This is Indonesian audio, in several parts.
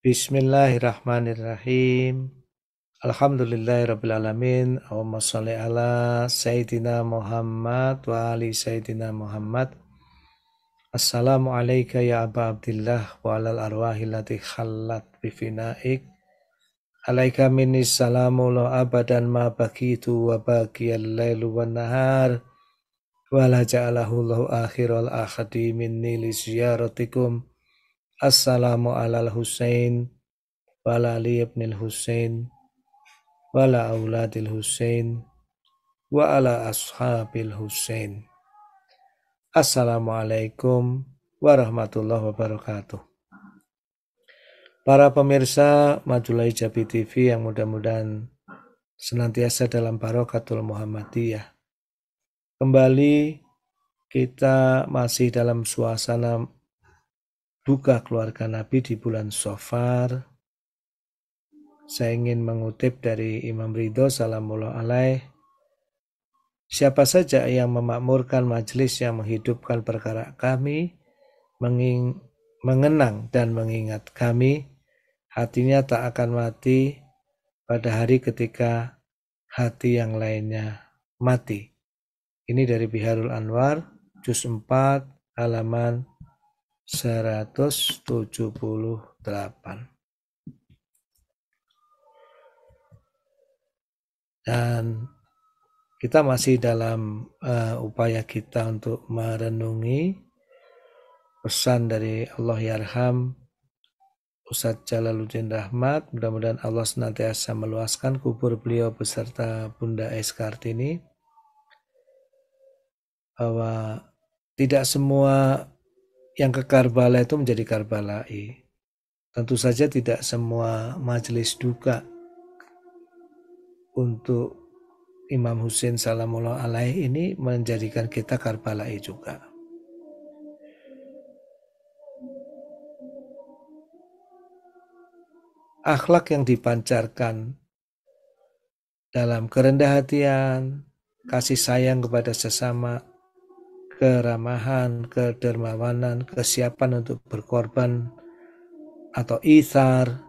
Bismillahirrahmanirrahim. Alhamdulillahirrabbilalamin. Allahumma salli ala Sayyidina Muhammad wa ali Sayyidina Muhammad. Assalamu alayka ya Aba Abdillah wa alal arwahi lati khallat bifinaik. Alaika minni salamu la abadan ma bakitu wa bakiyal lailu wa nahar. Wa la ja'alahu akhir akhiral akhadi minni li ziyaratikum Assalamu alal Husain wala Ali ibn Husain wala auladil Husain wa ala ashabil Husain. Assalamualaikum warahmatullahi wabarakatuh. Para pemirsa Majulai Jabi TV yang mudah-mudahan senantiasa dalam barokatul Muhammadiyah. Kembali kita masih dalam suasana Buka keluarga Nabi di bulan Sofar. Saya ingin mengutip dari Imam Ridho Salamullah Alaih. Siapa saja yang memakmurkan majelis yang menghidupkan perkara kami, menging, mengenang dan mengingat kami, hatinya tak akan mati pada hari ketika hati yang lainnya mati. Ini dari Biharul Anwar, Juz 4, halaman 178. Dan kita masih dalam uh, upaya kita untuk merenungi pesan dari Allah Yarham Ustadz Jalaluddin Rahmat. Mudah-mudahan Allah senantiasa meluaskan kubur beliau beserta Bunda Es Kartini. Bahwa tidak semua yang ke Karbala itu menjadi Karbalai. Tentu saja tidak semua majelis duka untuk Imam Husin Salamullah Alaih ini menjadikan kita Karbalai juga. Akhlak yang dipancarkan dalam kerendahan hatian, kasih sayang kepada sesama, keramahan, kedermawanan, kesiapan untuk berkorban atau isar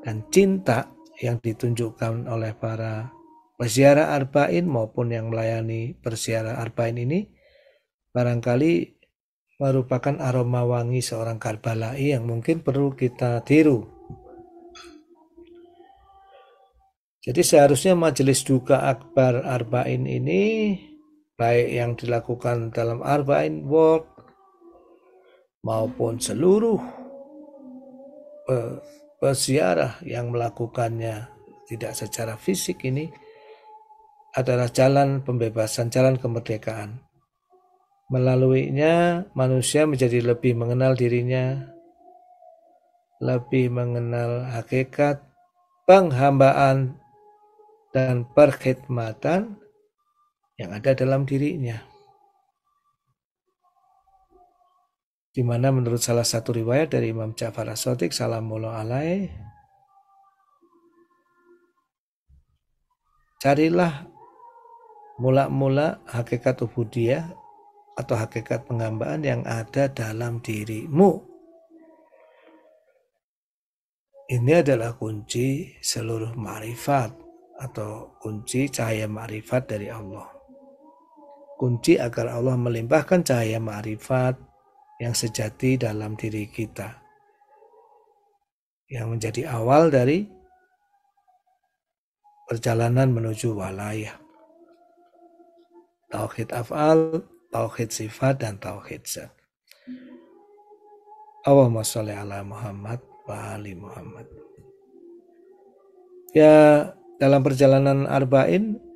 dan cinta yang ditunjukkan oleh para peziarah Arba'in maupun yang melayani peziarah Arba'in ini barangkali merupakan aroma wangi seorang Karbalai yang mungkin perlu kita tiru. Jadi seharusnya majelis duka akbar Arba'in ini baik yang dilakukan dalam Arba'in Work maupun seluruh peziarah yang melakukannya tidak secara fisik ini adalah jalan pembebasan, jalan kemerdekaan. Melaluinya manusia menjadi lebih mengenal dirinya, lebih mengenal hakikat penghambaan dan perkhidmatan yang ada dalam dirinya. Di mana menurut salah satu riwayat dari Imam Ja'far as salamullah alai, carilah mula-mula hakikat ubudiyah atau hakikat penghambaan yang ada dalam dirimu. Ini adalah kunci seluruh marifat atau kunci cahaya marifat dari Allah kunci agar Allah melimpahkan cahaya ma'rifat yang sejati dalam diri kita. Yang menjadi awal dari perjalanan menuju walayah. Tauhid af'al, tauhid sifat, dan tauhid zat. Allahumma sholli ala Muhammad wa ali Muhammad. Ya, dalam perjalanan Arba'in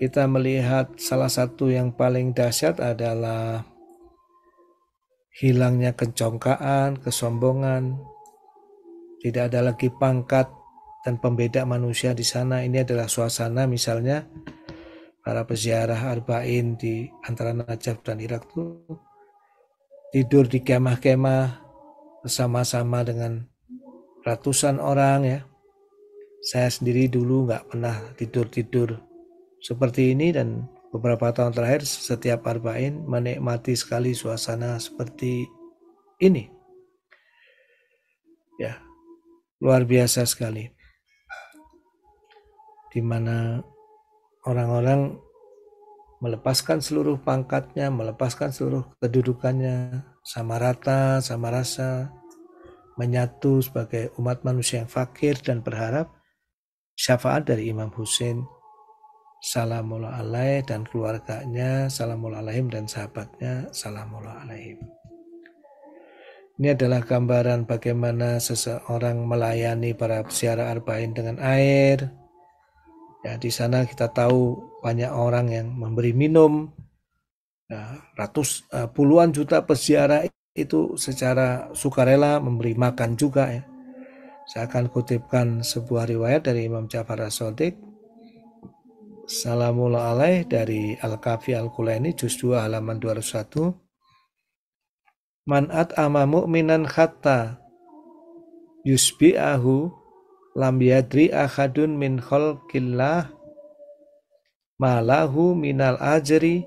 kita melihat salah satu yang paling dahsyat adalah hilangnya kecongkaan, kesombongan. Tidak ada lagi pangkat dan pembeda manusia di sana. Ini adalah suasana misalnya para peziarah Arba'in di antara Najaf dan Irak itu tidur di kemah-kemah bersama-sama dengan ratusan orang ya. Saya sendiri dulu nggak pernah tidur-tidur seperti ini dan beberapa tahun terakhir setiap Arba'in menikmati sekali suasana seperti ini. Ya, luar biasa sekali. Di mana orang-orang melepaskan seluruh pangkatnya, melepaskan seluruh kedudukannya, sama rata, sama rasa, menyatu sebagai umat manusia yang fakir dan berharap syafaat dari Imam Hussein Salamullah alaih dan keluarganya, salamullah alaihim dan sahabatnya, salamullah alaihim. Ini adalah gambaran bagaimana seseorang melayani para siara arba'in dengan air. Ya, di sana kita tahu banyak orang yang memberi minum. Ya, ratus eh, puluhan juta peziarah itu secara sukarela memberi makan juga ya. Saya akan kutipkan sebuah riwayat dari Imam Ja'far Rasodik Salamul alaih dari Al-Kafi Al-Kulaini juz 2 halaman 201 Manat ama mu'minan khatta yusbi'ahu lam yadri ahadun min khalqillah malahu minal ajri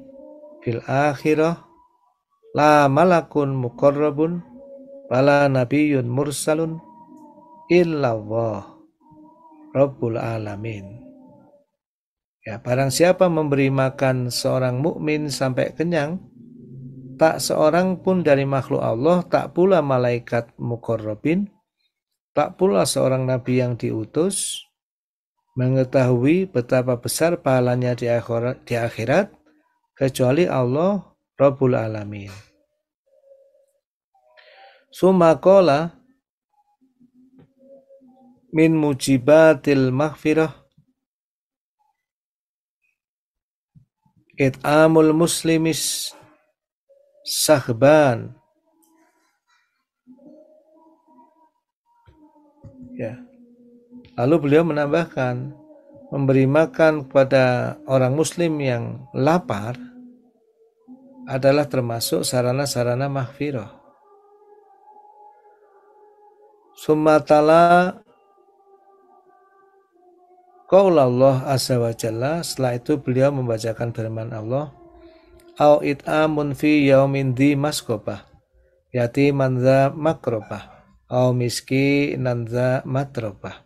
fil akhirah la malakun muqarrabun wala nabiyyun mursalun illallah rabbul alamin Ya, barang siapa memberi makan seorang mukmin sampai kenyang, tak seorang pun dari makhluk Allah, tak pula malaikat mukorrobin, tak pula seorang nabi yang diutus, mengetahui betapa besar pahalanya di akhirat, di akhirat kecuali Allah Rabbul Alamin. Sumakola min mujibatil maghfirah it'amul muslimis sahban ya lalu beliau menambahkan memberi makan kepada orang muslim yang lapar adalah termasuk sarana-sarana mahfirah sumatala Qaula Allah azza wa jalla setelah itu beliau membacakan firman Allah au it'amun fi yaumin di maskobah yati manza makrobah au miski nanza matrobah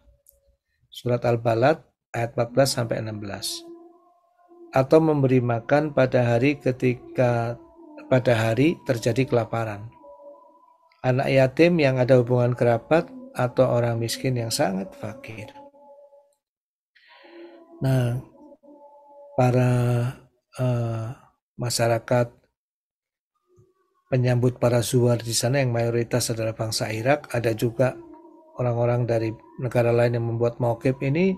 surat al-balad ayat 14 sampai 16 atau memberi makan pada hari ketika pada hari terjadi kelaparan anak yatim yang ada hubungan kerabat atau orang miskin yang sangat fakir Nah, para uh, masyarakat penyambut para suwar di sana yang mayoritas adalah bangsa Irak, ada juga orang-orang dari negara lain yang membuat mokib ini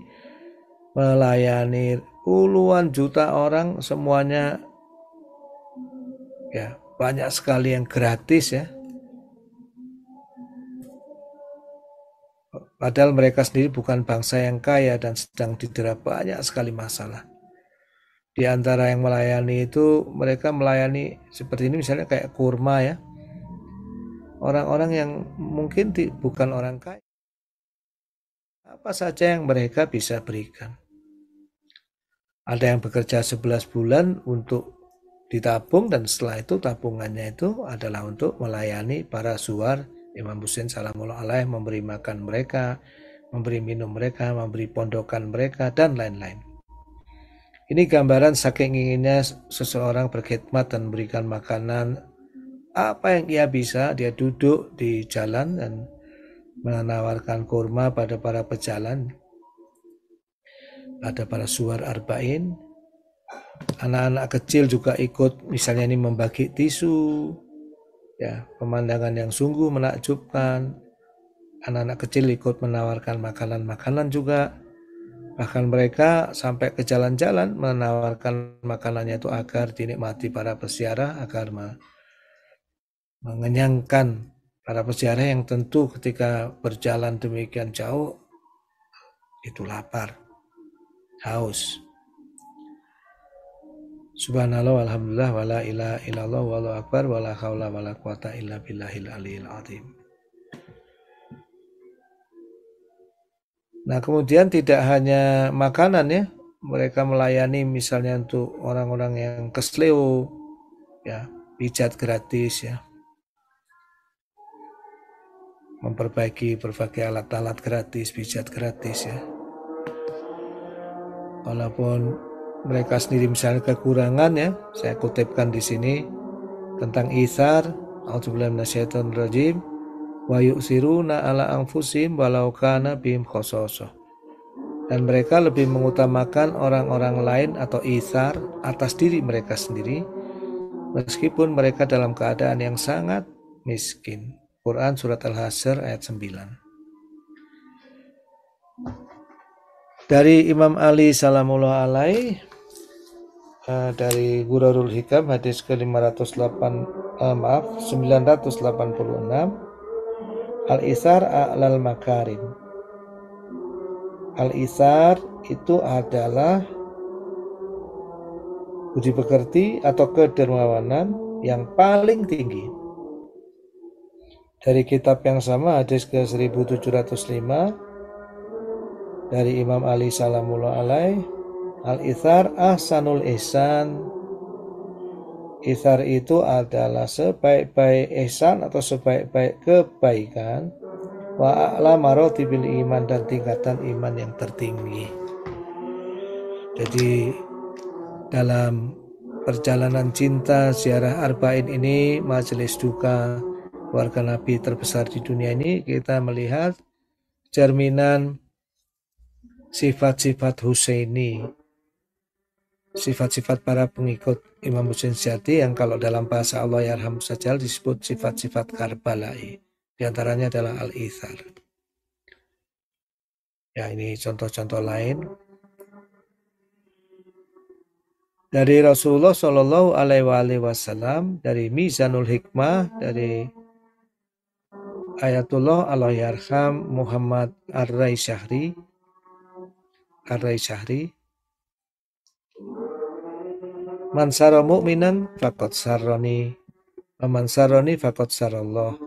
melayani puluhan juta orang semuanya ya banyak sekali yang gratis ya Padahal mereka sendiri bukan bangsa yang kaya dan sedang didera banyak sekali masalah. Di antara yang melayani itu, mereka melayani seperti ini misalnya kayak kurma ya. Orang-orang yang mungkin di, bukan orang kaya. Apa saja yang mereka bisa berikan. Ada yang bekerja 11 bulan untuk ditabung dan setelah itu tabungannya itu adalah untuk melayani para suar Imam ya, Husain salamullah alaih memberi makan mereka, memberi minum mereka, memberi pondokan mereka, dan lain-lain. Ini gambaran saking inginnya seseorang berkhidmat dan memberikan makanan apa yang ia bisa, dia duduk di jalan dan menawarkan kurma pada para pejalan, pada para suar arba'in. Anak-anak kecil juga ikut, misalnya ini membagi tisu, ya pemandangan yang sungguh menakjubkan anak-anak kecil ikut menawarkan makanan-makanan juga bahkan mereka sampai ke jalan-jalan menawarkan makanannya itu agar dinikmati para peziarah agar mengenyangkan para peziarah yang tentu ketika berjalan demikian jauh itu lapar haus Subhanallah walhamdulillah wala ilaha illallah wala akbar wala khawla wala quwata illa billahil aliyil azim. Nah, kemudian tidak hanya makanan ya, mereka melayani misalnya untuk orang-orang yang kesleo ya, pijat gratis ya. Memperbaiki berbagai alat-alat gratis, pijat gratis ya. Walaupun mereka sendiri misalnya kekurangan ya saya kutipkan di sini tentang isar rajim wa yu'siruna ala anfusim walau kana bim kososo dan mereka lebih mengutamakan orang-orang lain atau isar atas diri mereka sendiri meskipun mereka dalam keadaan yang sangat miskin. Quran Surat Al-Hasr ayat 9 Dari Imam Ali Salamullah Alaih Eh, dari Gurarul Hikam hadis ke-508 uh, eh, maaf 986 Al-Isar a'lal makarim Al-Isar itu adalah budi pekerti atau kedermawanan yang paling tinggi. Dari kitab yang sama hadis ke 1705 dari Imam Ali Salamullah alaih Al-Ithar ahsanul ihsan Ithar itu adalah sebaik-baik ihsan atau sebaik-baik kebaikan wa a'la marotibil iman dan tingkatan iman yang tertinggi jadi dalam perjalanan cinta ziarah arba'in ini majelis duka warga nabi terbesar di dunia ini kita melihat cerminan sifat-sifat Husaini sifat-sifat para pengikut Imam Husain Syati yang kalau dalam bahasa Allah Yarham ya Sajal disebut sifat-sifat Karbala'i. diantaranya adalah Al-Ithar. Ya, ini contoh-contoh lain. Dari Rasulullah Shallallahu Alaihi Wasallam, dari Mizanul Hikmah, dari Ayatullah Allah yarham Muhammad Ar-Rai Syahri, Ar-Rai Syahri, Man saro mu'minan fakot saroni. Man saroni fakot sarallah.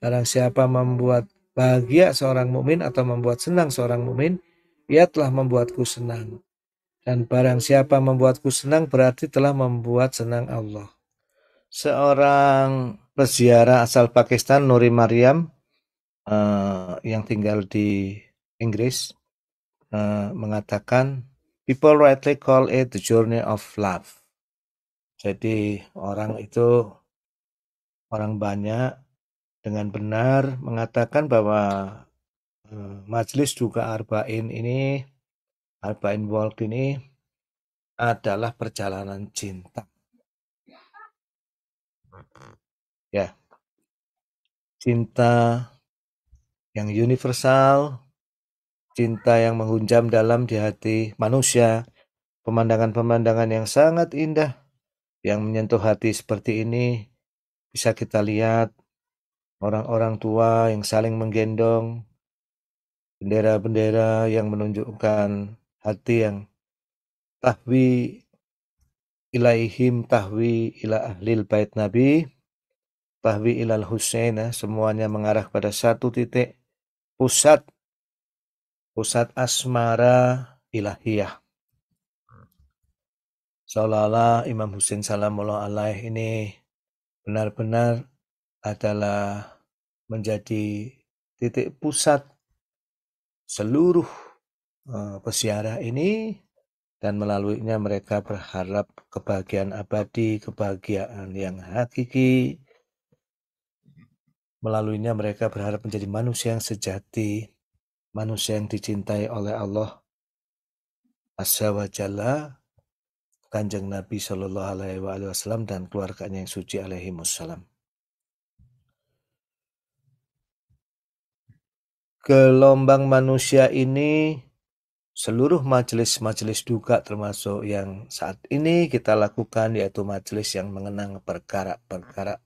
Barang siapa membuat bahagia seorang mukmin atau membuat senang seorang mukmin, ia telah membuatku senang. Dan barang siapa membuatku senang berarti telah membuat senang Allah. Seorang peziarah asal Pakistan, Nuri Mariam, uh, eh, yang tinggal di Inggris, uh, mengatakan People rightly call it the journey of love. Jadi orang itu orang banyak dengan benar mengatakan bahwa eh, majelis juga arba'in ini arba'in walk ini adalah perjalanan cinta. Ya. Cinta yang universal, cinta yang menghunjam dalam di hati manusia, pemandangan-pemandangan yang sangat indah yang menyentuh hati seperti ini bisa kita lihat orang-orang tua yang saling menggendong, bendera-bendera yang menunjukkan hati yang tahwi ilaihim tahwi ila ahlil bait nabi tahwi ilal husain semuanya mengarah pada satu titik pusat pusat asmara ilahiyah. Seolah-olah Imam Husin Salamullah Alaih ini benar-benar adalah menjadi titik pusat seluruh eh, pesiarah ini dan melaluinya mereka berharap kebahagiaan abadi, kebahagiaan yang hakiki. Melaluinya mereka berharap menjadi manusia yang sejati, manusia yang dicintai oleh Allah Azza wa Jalla, Kanjeng Nabi Shallallahu Alaihi Wasallam dan keluarganya yang suci alaihi wasallam. Gelombang manusia ini seluruh majelis-majelis duka termasuk yang saat ini kita lakukan yaitu majelis yang mengenang perkara-perkara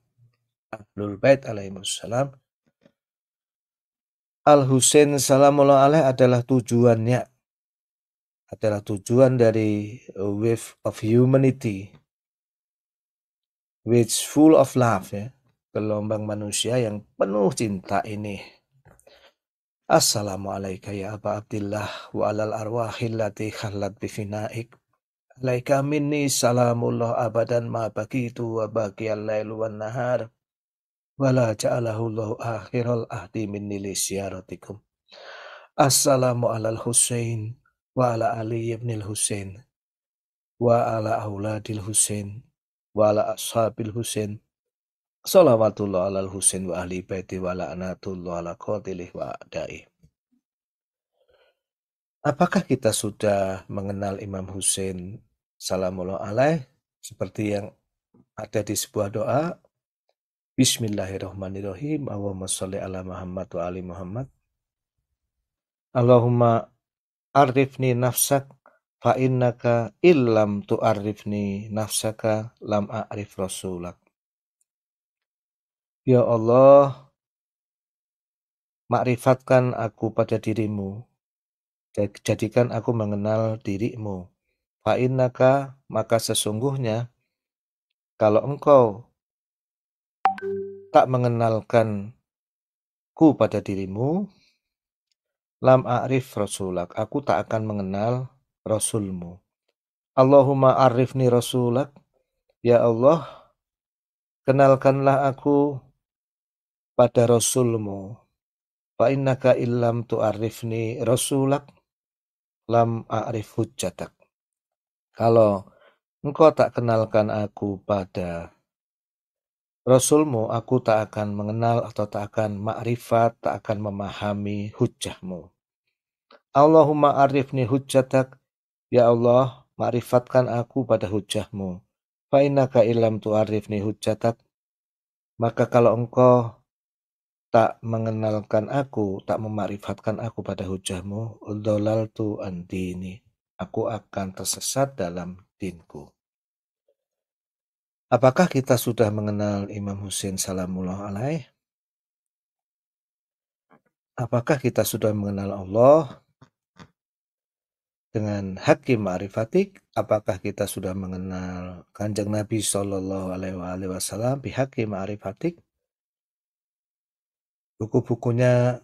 Ahlul Bait alaihi wasallam. Al-Husain Salamullah Alaih adalah tujuannya. Adalah tujuan dari Wave of Humanity. Which full of love ya. Gelombang manusia yang penuh cinta ini. Assalamualaikum ya Aba Abdillah wa alal lati khallat bifinaik. Alaika minni salamullah abadan ma bagitu wa bagiyal lailu wan nahar wala ja'alahullahu akhirul ahdi minni li syaratikum. Assalamu alal Husain wa ala Ali ibn Husain wa ala auladil Husain wa ala ashabil Husain. Salawatullah alal Husain wa ahli baiti wa anatullah ala qatilih wa dai. Apakah kita sudah mengenal Imam Husain salamullah alaih seperti yang ada di sebuah doa Bismillahirrahmanirrahim. Allahumma sholli ala Muhammad wa ali Muhammad. Allahumma arifni nafsak fa innaka illam tu'arifni nafsaka lam a'rif rasulak. Ya Allah, makrifatkan aku pada dirimu. Jadikan aku mengenal dirimu. Fa innaka maka sesungguhnya kalau engkau tak mengenalkan ku pada dirimu, lam a'rif rasulak, aku tak akan mengenal rasulmu. Allahumma arifni rasulak, ya Allah, kenalkanlah aku pada rasulmu. Fa innaka illam tu'arifni rasulak, lam a'rif hujjatak. Kalau engkau tak kenalkan aku pada Rasulmu aku tak akan mengenal atau tak akan ma'rifat, tak akan memahami hujahmu. Allahumma arifni hujjatak, ya Allah, ma'rifatkan aku pada hujahmu. Fainaka ilam arifni hujjatak, maka kalau engkau tak mengenalkan aku, tak memarifatkan aku pada hujahmu, tu antini, aku akan tersesat dalam dinku. Apakah kita sudah mengenal Imam Husain salamullah alaih? Apakah kita sudah mengenal Allah dengan hakim Arifatik? Apakah kita sudah mengenal Kanjeng Nabi Shallallahu Alaihi Wasallam pihakim Arifatik? Buku-bukunya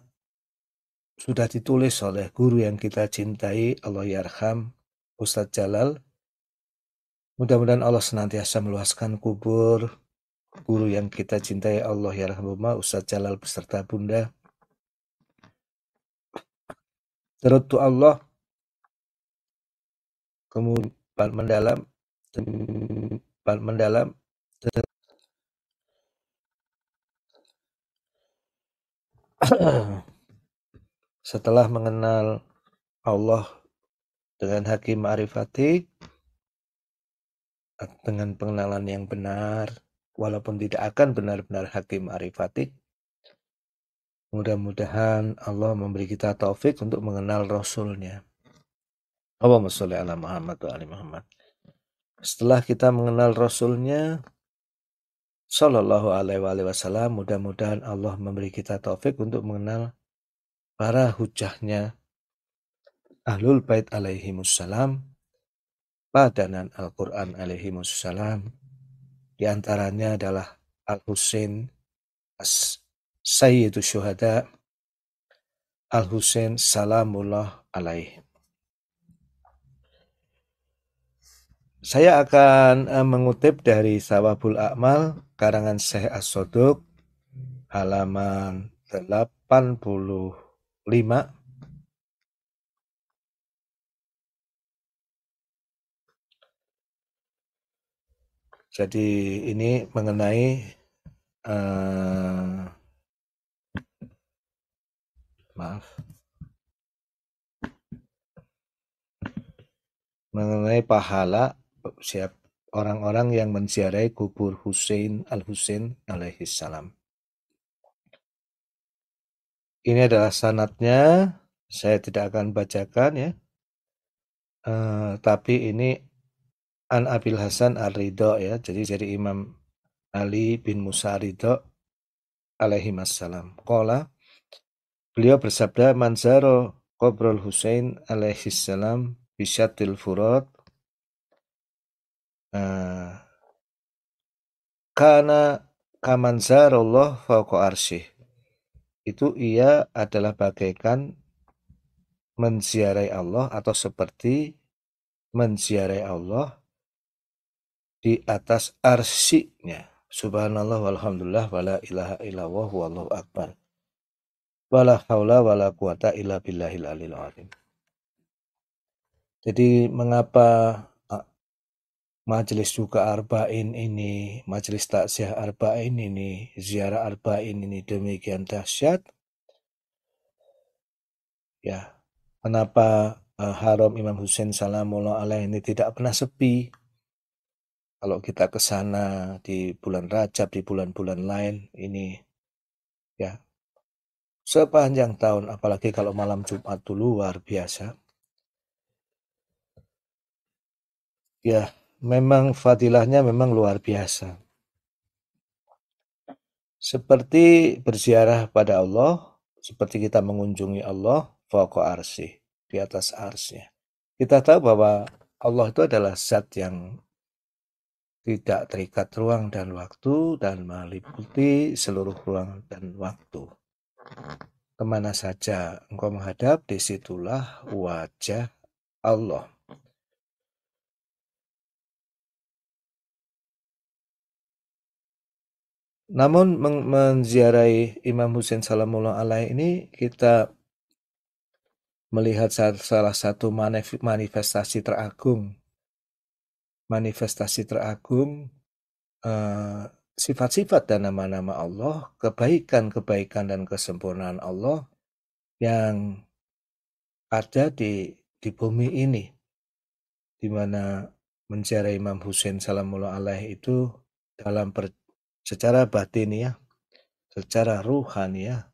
sudah ditulis oleh guru yang kita cintai, Allah Yarham, Ustadz Jalal, Mudah-mudahan Allah senantiasa meluaskan kubur guru yang kita cintai Allah ya Rasulullah Ustaz Jalal beserta Bunda. Terutu Allah kemudian mendalam mendalam setelah mengenal Allah dengan hakim ma'rifati dengan pengenalan yang benar, walaupun tidak akan benar-benar hakim arifatik, Mudah-mudahan Allah memberi kita taufik untuk mengenal Rasulnya. Allahumma sholli ala Muhammad wa ali Muhammad. Setelah kita mengenal Rasulnya, Sallallahu alaihi wasallam, mudah-mudahan Allah memberi kita taufik untuk mengenal para hujahnya Ahlul Bait alaihi padanan Al-Quran alaihi wassalam. Di antaranya adalah Al-Husin, Sayyidu Syuhada, Al-Husin Salamullah alaih. Saya akan eh, mengutip dari Sawabul Akmal karangan Syekh As-Sodok halaman 85 Jadi ini mengenai uh, maaf mengenai pahala siap orang-orang yang menziarai kubur Hussein al Hussein salam. Ini adalah sanatnya, saya tidak akan bacakan ya. Uh, tapi ini An Abil Hasan Al ridho ya. Jadi dari Imam Ali bin Musa Ridho alaihi wassalam. Qala beliau bersabda manzaro qobrul Husain alaihi salam bisyatil furat uh, eh, karena Allah fauqa arsyih itu ia adalah bagaikan menziarai Allah atau seperti menziarai Allah di atas arsinya. Subhanallah walhamdulillah wala ilaha illallah wallahu akbar. Wala haula wala quwata illa billahil alil alim. Jadi mengapa ah, majelis juga arba'in ini, majelis takziah arba'in ini, ziarah arba'in ini demikian dahsyat? Ya, kenapa uh, haram Imam hussein salamullah alaihi ini tidak pernah sepi? Kalau kita ke sana di bulan Rajab, di bulan-bulan lain, ini ya sepanjang tahun, apalagi kalau malam Jumat itu luar biasa. Ya, memang fadilahnya memang luar biasa. Seperti berziarah pada Allah, seperti kita mengunjungi Allah, fokus arsi, di atas arsnya. Kita tahu bahwa Allah itu adalah zat yang tidak terikat ruang dan waktu dan meliputi seluruh ruang dan waktu. Kemana saja engkau menghadap, disitulah wajah Allah. Namun men menziarai Imam Husain Salamullah Alaih ini kita melihat salah satu manifestasi teragung manifestasi teragung eh, sifat-sifat dan nama-nama Allah, kebaikan-kebaikan dan kesempurnaan Allah yang ada di di bumi ini di mana menjara Imam Hussein salamullah alaih itu dalam per, secara batin ya secara ruhani ya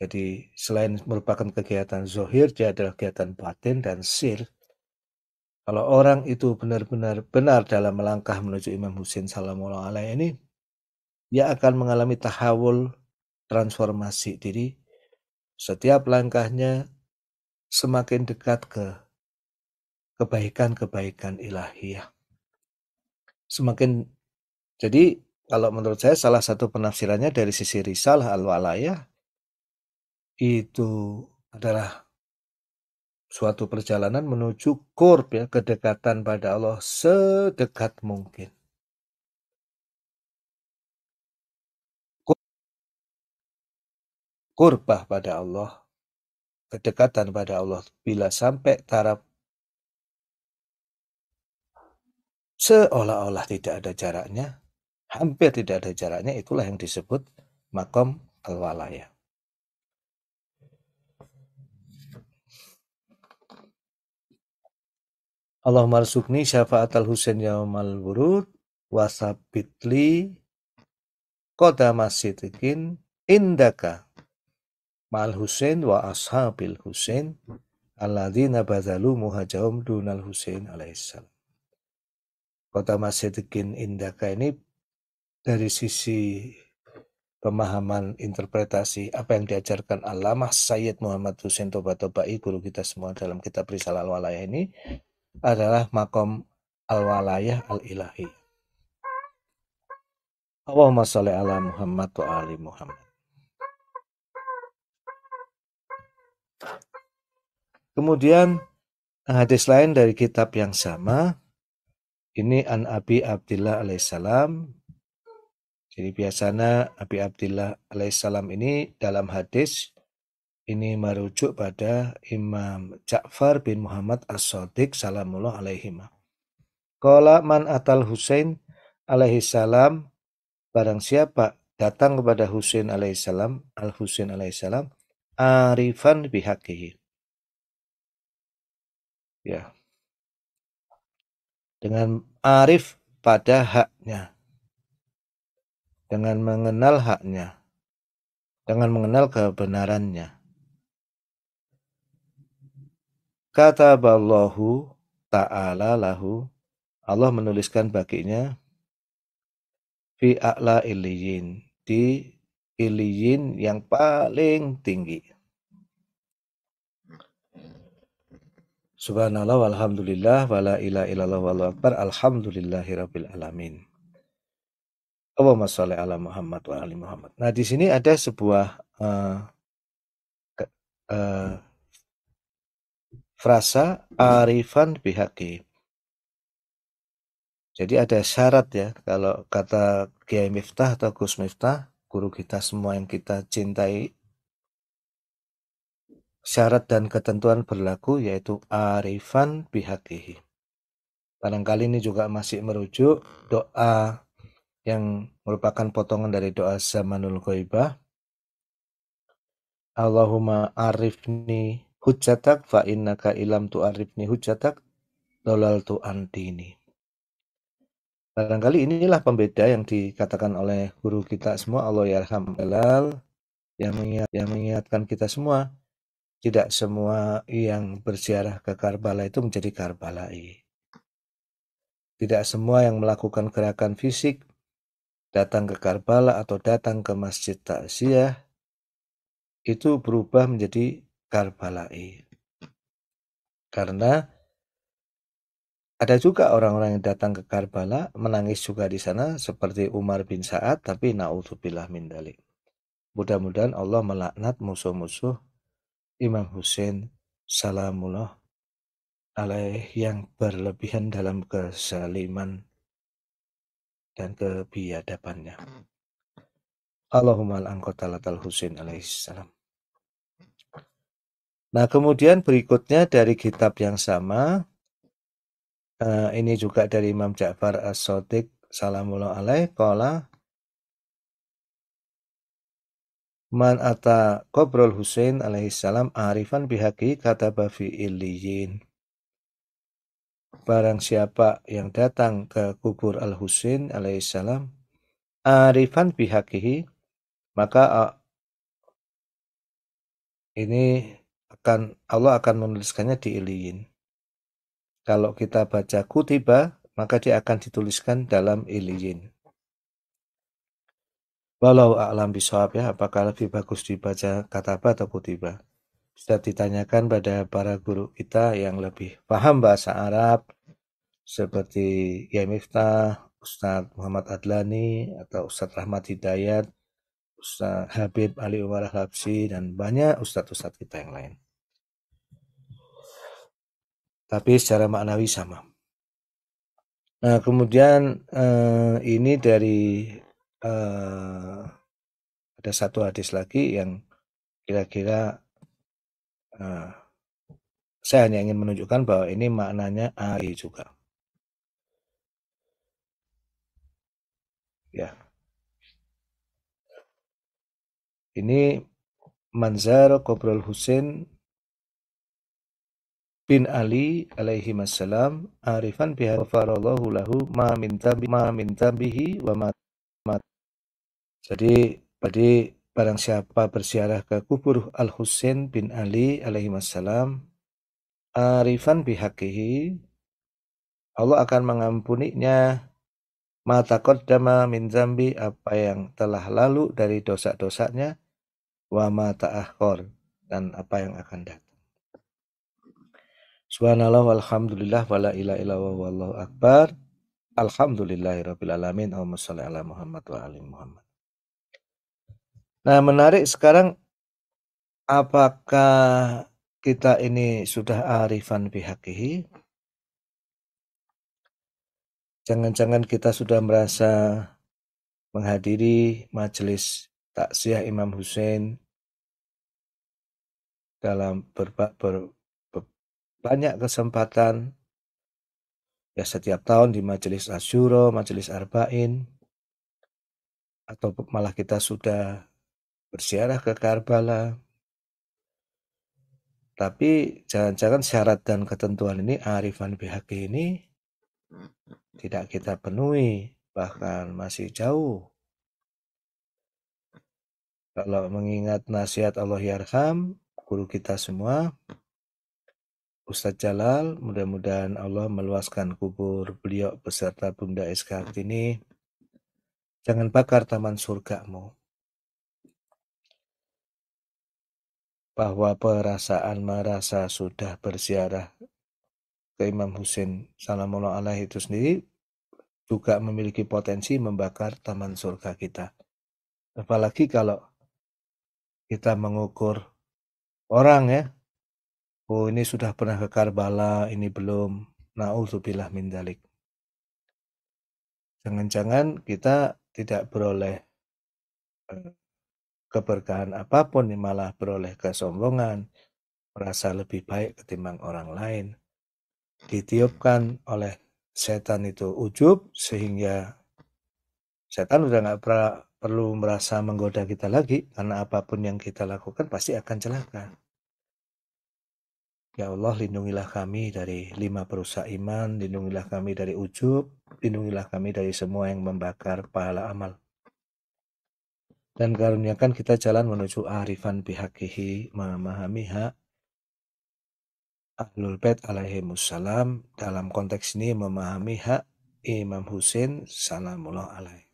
jadi selain merupakan kegiatan zohir dia adalah kegiatan batin dan sir kalau orang itu benar-benar benar dalam melangkah menuju Imam Husain Salamullah alaihi ini, ia akan mengalami tahawul transformasi diri. Setiap langkahnya semakin dekat ke kebaikan-kebaikan ilahiyah. Semakin jadi kalau menurut saya salah satu penafsirannya dari sisi risalah al-walayah itu adalah suatu perjalanan menuju kurb ya kedekatan pada Allah sedekat mungkin. Kurbah pada Allah, kedekatan pada Allah bila sampai taraf seolah-olah tidak ada jaraknya, hampir tidak ada jaraknya, itulah yang disebut makom al-walaya. Allah Allahumma syafaat al husain yaumal burud wasabitli kota masjidikin indaka mal husain wa ashabil husain alladzina bazalu muhajahum dunal husain alaihissalam kota masjidikin Indaka ini dari sisi pemahaman interpretasi apa yang diajarkan Alamah Sayyid Muhammad hussein Toba Tobai guru kita semua dalam kitab Risalah al walayah ini adalah makom al-walayah al-ilahi. Allahumma sholli ala Muhammad wa ali Muhammad. Kemudian hadis lain dari kitab yang sama ini an Abi Abdullah alaihissalam. Jadi biasanya Abi Abdullah alaihissalam ini dalam hadis ini merujuk pada Imam Ja'far bin Muhammad As-Sadiq salamullah alaihima. Qala man atal Husain alaihi salam barang siapa datang kepada Husain alaihi salam, Al Husain alaihi salam arifan bihaqihi. Ya. Dengan arif pada haknya. Dengan mengenal haknya. Dengan mengenal kebenarannya Kata kataballahu ta'ala lahu Allah menuliskan baginya fi a'la iliyin di iliyin yang paling tinggi. Subhanallah walhamdulillah wala ila illallah wala akbar alhamdulillahirabbil alamin. Allahumma sholli ala Muhammad wa ali Muhammad. Nah, di sini ada sebuah uh, ke, uh, frasa arifan bihaki Jadi ada syarat ya kalau kata Kiai Miftah atau Gus Miftah, guru kita semua yang kita cintai syarat dan ketentuan berlaku yaitu arifan bihakihi. Barangkali ini juga masih merujuk doa yang merupakan potongan dari doa Zamanul Ghaibah. Allahumma arifni Hujatak fa innaka ilam tu tu'arifni hujatak dolal tu'antini. Barangkali inilah pembeda yang dikatakan oleh guru kita semua Allah yarham ya dalal yang mengingat, yang mengingatkan kita semua tidak semua yang berziarah ke Karbala itu menjadi Karbalai. Tidak semua yang melakukan gerakan fisik datang ke Karbala atau datang ke Masjid Takziah itu berubah menjadi Karbala'i. Karena ada juga orang-orang yang datang ke Karbala menangis juga di sana seperti Umar bin Sa'ad tapi naudzubillah min dalik. Mudah-mudahan Allah melaknat musuh-musuh Imam Hussein salamullah alaih yang berlebihan dalam kesaliman dan kebiadabannya. Allahumma al-angkotalatal Husin alaihissalam. Nah, kemudian berikutnya dari kitab yang sama, eh, ini juga dari Imam Ja'far As-Sotik, Salamullah alaih, kola, Man ata qobrul Husain salam arifan bihaki kata bafi illiyin. Barang siapa yang datang ke kubur Al-Husain salam arifan bihakihi maka eh, ini akan Allah akan menuliskannya di iliyin. Kalau kita baca kutiba, maka dia akan dituliskan dalam iliyin. Walau a'lam bisawab ya, apakah lebih bagus dibaca kataba atau kutiba? Bisa ditanyakan pada para guru kita yang lebih paham bahasa Arab, seperti Yai Miftah, Ustadz Muhammad Adlani, atau Ustadz Rahmat Hidayat, Ustadz Habib Ali Umar Habsi, dan banyak ustadz-ustadz kita yang lain tapi secara maknawi sama. Nah, kemudian eh, ini dari eh, ada satu hadis lagi yang kira-kira eh, saya hanya ingin menunjukkan bahwa ini maknanya AI juga. Ya. Ini manzar Kobrol Husin bin Ali alaihi masallam arifan biha ghafarallahu lahu ma min ma min tambihi wa ma jadi pada barang siapa bersiarah ke kubur Al Husain bin Ali alaihi masallam arifan bihakihi Allah akan mengampuninya mata qaddama min zambi apa yang telah lalu dari dosa-dosanya wa mata akhor dan apa yang akan datang Subhanallah walhamdulillah wala ila ila wa wallahu akbar. Alhamdulillahirabbil alamin. Allahumma shalli ala Muhammad wa ali Muhammad. Nah, menarik sekarang apakah kita ini sudah arifan bihaqihi? Jangan-jangan kita sudah merasa menghadiri majelis taksiah Imam Hussein dalam berba, ber, banyak kesempatan ya setiap tahun di majelis Asyuro, majelis Arba'in atau malah kita sudah bersiarah ke Karbala. Tapi jangan-jangan syarat dan ketentuan ini arifan bihaki ini tidak kita penuhi, bahkan masih jauh. Kalau mengingat nasihat Allah Yarham, guru kita semua, Ustadz Jalal, mudah-mudahan Allah meluaskan kubur beliau beserta Bunda S. ini. Jangan bakar taman surgamu. Bahwa perasaan merasa sudah bersiarah ke Imam Husin Salamullah alaihi itu sendiri juga memiliki potensi membakar taman surga kita. Apalagi kalau kita mengukur orang ya, Oh, ini sudah pernah ke Karbala, ini belum. Nauzubillah min dalik. Jangan-jangan kita tidak beroleh eh, keberkahan apapun, malah beroleh kesombongan, merasa lebih baik ketimbang orang lain. Ditiupkan oleh setan itu ujub sehingga setan sudah nggak perlu merasa menggoda kita lagi karena apapun yang kita lakukan pasti akan celaka. Ya Allah, lindungilah kami dari lima perusak iman, lindungilah kami dari ujub, lindungilah kami dari semua yang membakar pahala amal. Dan karuniakan kita jalan menuju arifan bihakihi, memahami hak Ahlul Bet alaihi salam dalam konteks ini memahami hak Imam Husin salamullah alaihi.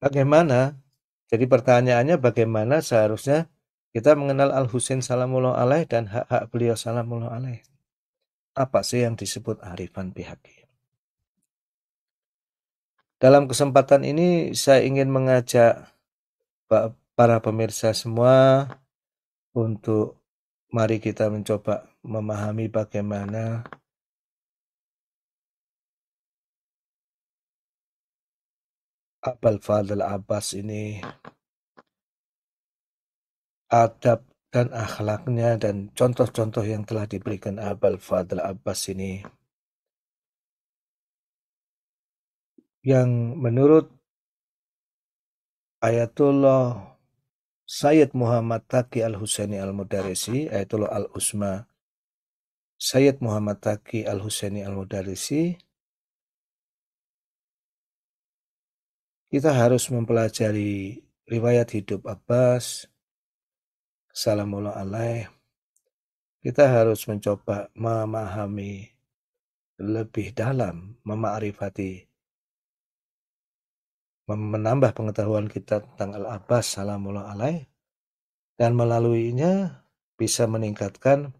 Bagaimana? Jadi pertanyaannya bagaimana seharusnya kita mengenal Al-Husain Salamullah Alaih dan hak-hak beliau Salamullah Alaih. Apa sih yang disebut arifan pihak? Dalam kesempatan ini saya ingin mengajak para pemirsa semua untuk mari kita mencoba memahami bagaimana Abal Fadl Abbas ini adab dan akhlaknya dan contoh-contoh yang telah diberikan Abul Fadl Abbas ini yang menurut Ayatullah Sayyid Muhammad Taqi Al-Husaini Al-Mudarisi, Ayatullah Al-Usma Sayyid Muhammad Taqi Al-Husaini Al-Mudarisi, kita harus mempelajari riwayat hidup Abbas, salamullah kita harus mencoba memahami lebih dalam, memakrifati, menambah pengetahuan kita tentang Al-Abbas salamullah alaih, dan melaluinya bisa meningkatkan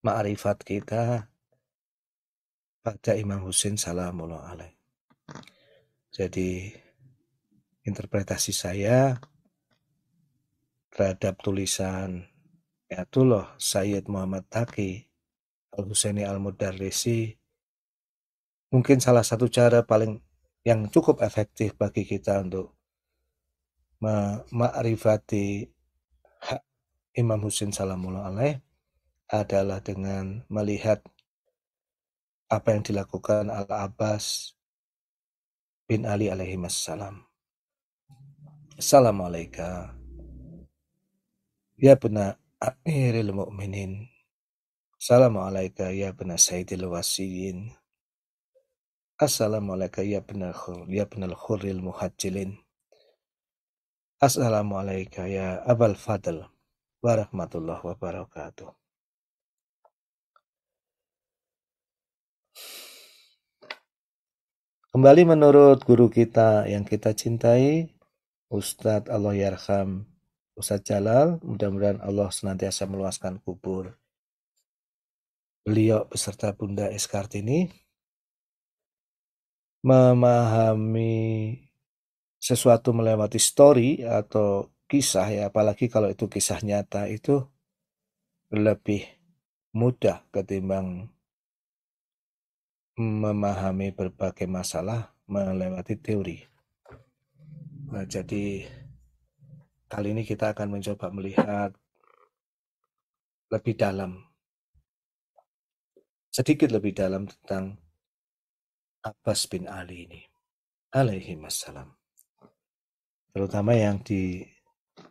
ma'rifat kita pada Imam Husin salamullah alaih. Jadi interpretasi saya terhadap tulisan Ayatullah Sayyid Muhammad Taqi Al-Husaini Al-Mudarrisi mungkin salah satu cara paling yang cukup efektif bagi kita untuk memakrifati hak Imam Husin Salamullah alaih adalah dengan melihat apa yang dilakukan Al-Abbas bin Ali alaihi salam. Assalamualaikum ya bena amiril mu'minin Assalamualaikum ya bena sayyidil wasiyin Assalamualaikum ya bena khul ya bena khulil muhajjilin Assalamualaikum ya abal fadl warahmatullahi wabarakatuh Kembali menurut guru kita yang kita cintai Ustadz Allah Yarham Ustaz Jalal, mudah-mudahan Allah senantiasa meluaskan kubur beliau beserta Bunda Eskartini memahami sesuatu melewati story atau kisah ya apalagi kalau itu kisah nyata itu lebih mudah ketimbang memahami berbagai masalah melewati teori. Nah, jadi Kali ini kita akan mencoba melihat lebih dalam, sedikit lebih dalam tentang Abbas bin Ali ini. Alaihi wassalam. Terutama yang di,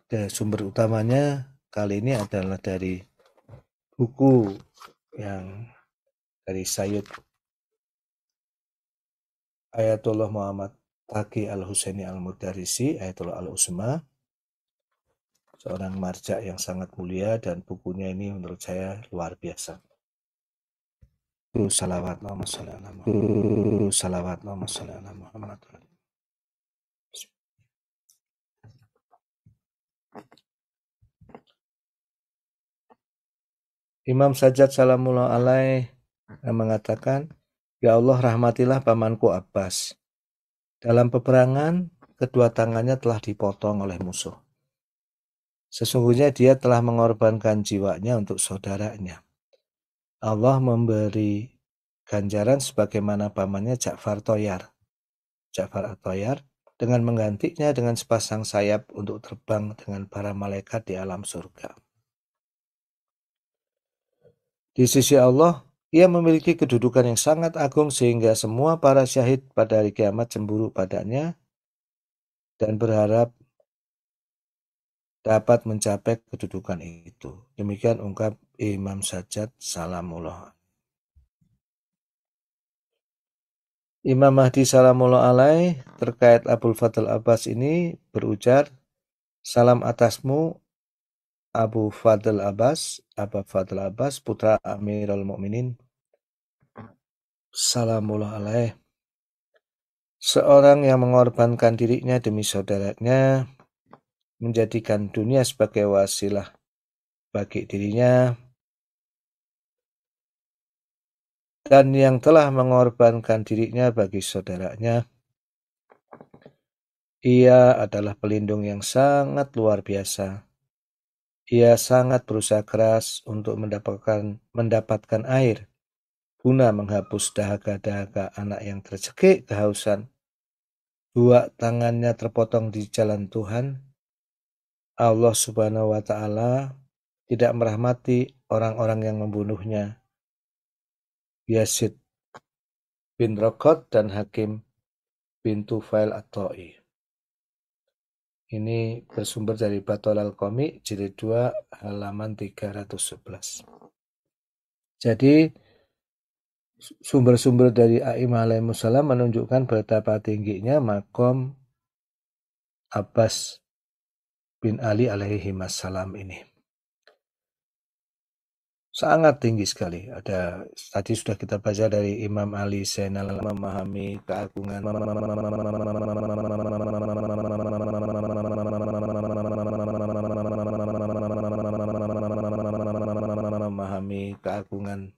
di sumber utamanya kali ini adalah dari buku yang dari Sayyid Ayatullah Muhammad Taki Al-Husaini Al-Mudarisi, Ayatullah Al-Usma, seorang marjak yang sangat mulia dan bukunya ini menurut saya luar biasa. Guru salawat Allahumma Guru salawat Muhammad. Imam Sajjad Salamullah Alai mengatakan, Ya Allah rahmatilah pamanku Abbas. Dalam peperangan, kedua tangannya telah dipotong oleh musuh. Sesungguhnya dia telah mengorbankan jiwanya untuk saudaranya. Allah memberi ganjaran sebagaimana pamannya Ja'far Toyar. Ja'far Toyar dengan menggantinya dengan sepasang sayap untuk terbang dengan para malaikat di alam surga. Di sisi Allah, ia memiliki kedudukan yang sangat agung sehingga semua para syahid pada hari kiamat cemburu padanya dan berharap dapat mencapai kedudukan itu. Demikian ungkap Imam Sajjad Salamullah. Imam Mahdi Salamullah Alaih terkait Abu Fadl Abbas ini berujar, Salam atasmu Abu Fadl Abbas, Abu Fadl Abbas, putra Amirul Mukminin. Salamullah Alaih. Seorang yang mengorbankan dirinya demi saudaranya, menjadikan dunia sebagai wasilah bagi dirinya dan yang telah mengorbankan dirinya bagi saudaranya. Ia adalah pelindung yang sangat luar biasa. Ia sangat berusaha keras untuk mendapatkan mendapatkan air guna menghapus dahaga-dahaga anak yang tercekik kehausan. Dua tangannya terpotong di jalan Tuhan, Allah Subhanahu wa taala tidak merahmati orang-orang yang membunuhnya. Yasid bin Rokot dan Hakim bin Tufail At-Ta'i. Ini bersumber dari Batol al komi jilid 2, halaman 311. Jadi, sumber-sumber dari A'imah alaihi menunjukkan betapa tingginya makom Abbas bin Ali alaihi salam ini. Sangat tinggi sekali. Ada tadi sudah kita baca dari Imam Ali Zainal memahami keagungan memahami keagungan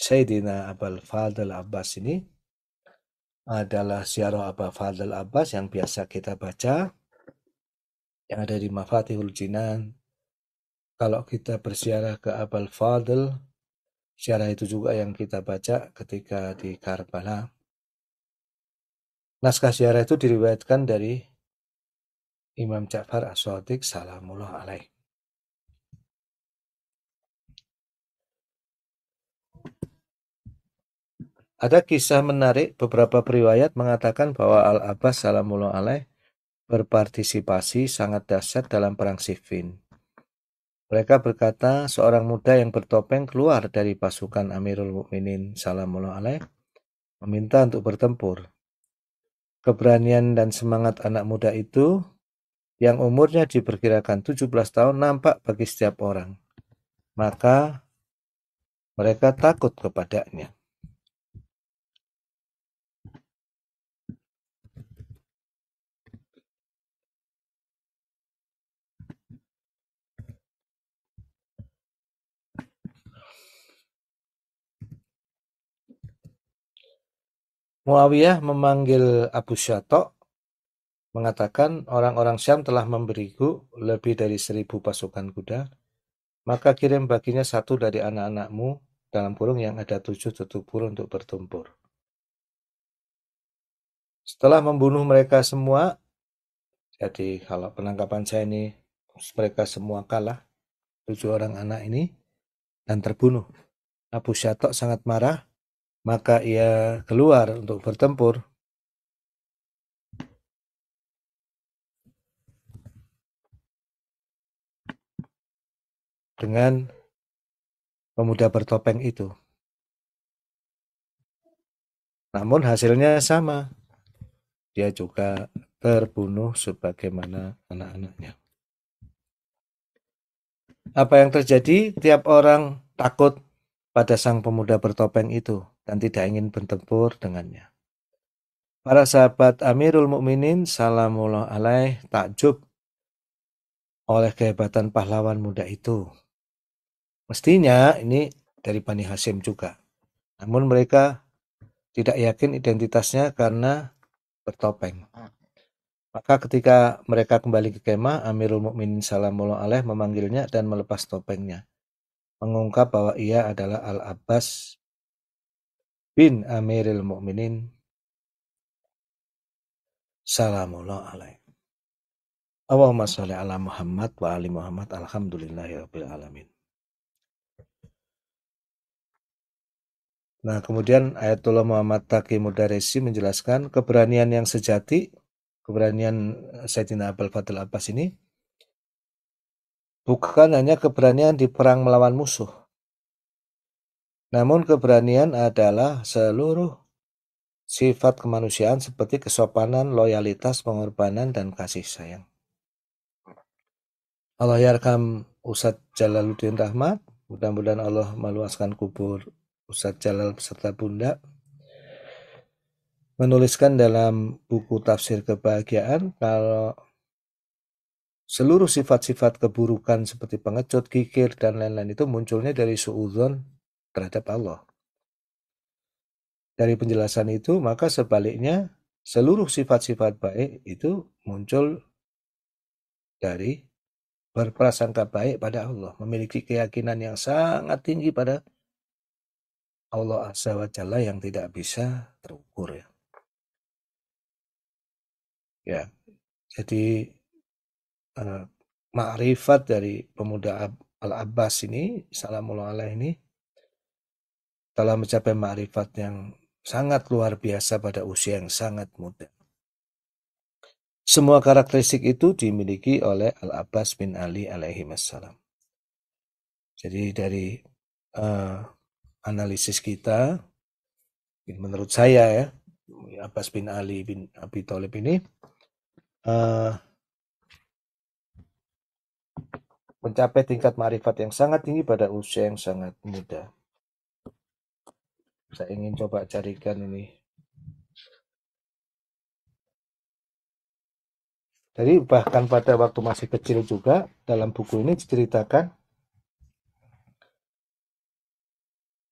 Sayyidina Abul Fadl Abbas ini adalah siaroh Abul Fadl Abbas yang biasa kita baca yang ada di Mafatihul Jinan. Kalau kita bersiarah ke Abal Fadl, siarah itu juga yang kita baca ketika di Karbala. Naskah siarah itu diriwayatkan dari Imam Ja'far As-Sadiq salamullah alaih. Ada kisah menarik, beberapa periwayat mengatakan bahwa Al-Abbas salamullah alaih berpartisipasi sangat dahsyat dalam perang Siffin. Mereka berkata, seorang muda yang bertopeng keluar dari pasukan Amirul Mukminin Salamullah alaih meminta untuk bertempur. Keberanian dan semangat anak muda itu yang umurnya diperkirakan 17 tahun nampak bagi setiap orang. Maka mereka takut kepadanya. Muawiyah memanggil Abu Syatok, mengatakan orang-orang Syam telah memberiku lebih dari seribu pasukan kuda, maka kirim baginya satu dari anak-anakmu dalam kurung yang ada tujuh tutupur untuk bertempur. Setelah membunuh mereka semua, jadi kalau penangkapan saya ini mereka semua kalah, tujuh orang anak ini, dan terbunuh. Abu Syatok sangat marah maka ia keluar untuk bertempur. dengan pemuda bertopeng itu. Namun hasilnya sama. Dia juga terbunuh sebagaimana anak-anaknya. Apa yang terjadi? Tiap orang takut pada sang pemuda bertopeng itu dan tidak ingin bertempur dengannya. Para sahabat Amirul Mukminin salamullah alaih takjub oleh kehebatan pahlawan muda itu. Mestinya ini dari Bani Hasim juga. Namun mereka tidak yakin identitasnya karena bertopeng. Maka ketika mereka kembali ke kemah, Amirul Mukminin Salamullah Alaih memanggilnya dan melepas topengnya. Mengungkap bahwa ia adalah Al-Abbas bin Amiril Mukminin salamullah alaih. Allahumma sholli ala Muhammad wa ali Muhammad alhamdulillahirabbil alamin. Nah, kemudian Ayatullah Muhammad Taqi Mudaresi menjelaskan keberanian yang sejati, keberanian Sayyidina Abdul Fadl Abbas ini bukan hanya keberanian di perang melawan musuh, namun keberanian adalah seluruh sifat kemanusiaan seperti kesopanan, loyalitas, pengorbanan, dan kasih sayang. Allah yarkam Ustadz Jalaluddin Rahmat. Mudah-mudahan Allah meluaskan kubur Ustadz Jalal beserta Bunda. Menuliskan dalam buku tafsir kebahagiaan kalau seluruh sifat-sifat keburukan seperti pengecut, kikir, dan lain-lain itu munculnya dari suudon terhadap Allah. Dari penjelasan itu, maka sebaliknya seluruh sifat-sifat baik itu muncul dari berprasangka baik pada Allah, memiliki keyakinan yang sangat tinggi pada Allah Azza wa Jalla yang tidak bisa terukur ya. Ya. Jadi uh, makrifat dari pemuda Al Abbas ini, salamullah Alaihi ini telah mencapai makrifat yang sangat luar biasa pada usia yang sangat muda. Semua karakteristik itu dimiliki oleh Al-Abbas bin Ali alaihi wassalam. Jadi dari uh, analisis kita, menurut saya ya, Abbas bin Ali bin Abi Thalib ini uh, mencapai tingkat marifat yang sangat tinggi pada usia yang sangat muda saya ingin coba carikan ini Jadi bahkan pada waktu masih kecil juga dalam buku ini diceritakan.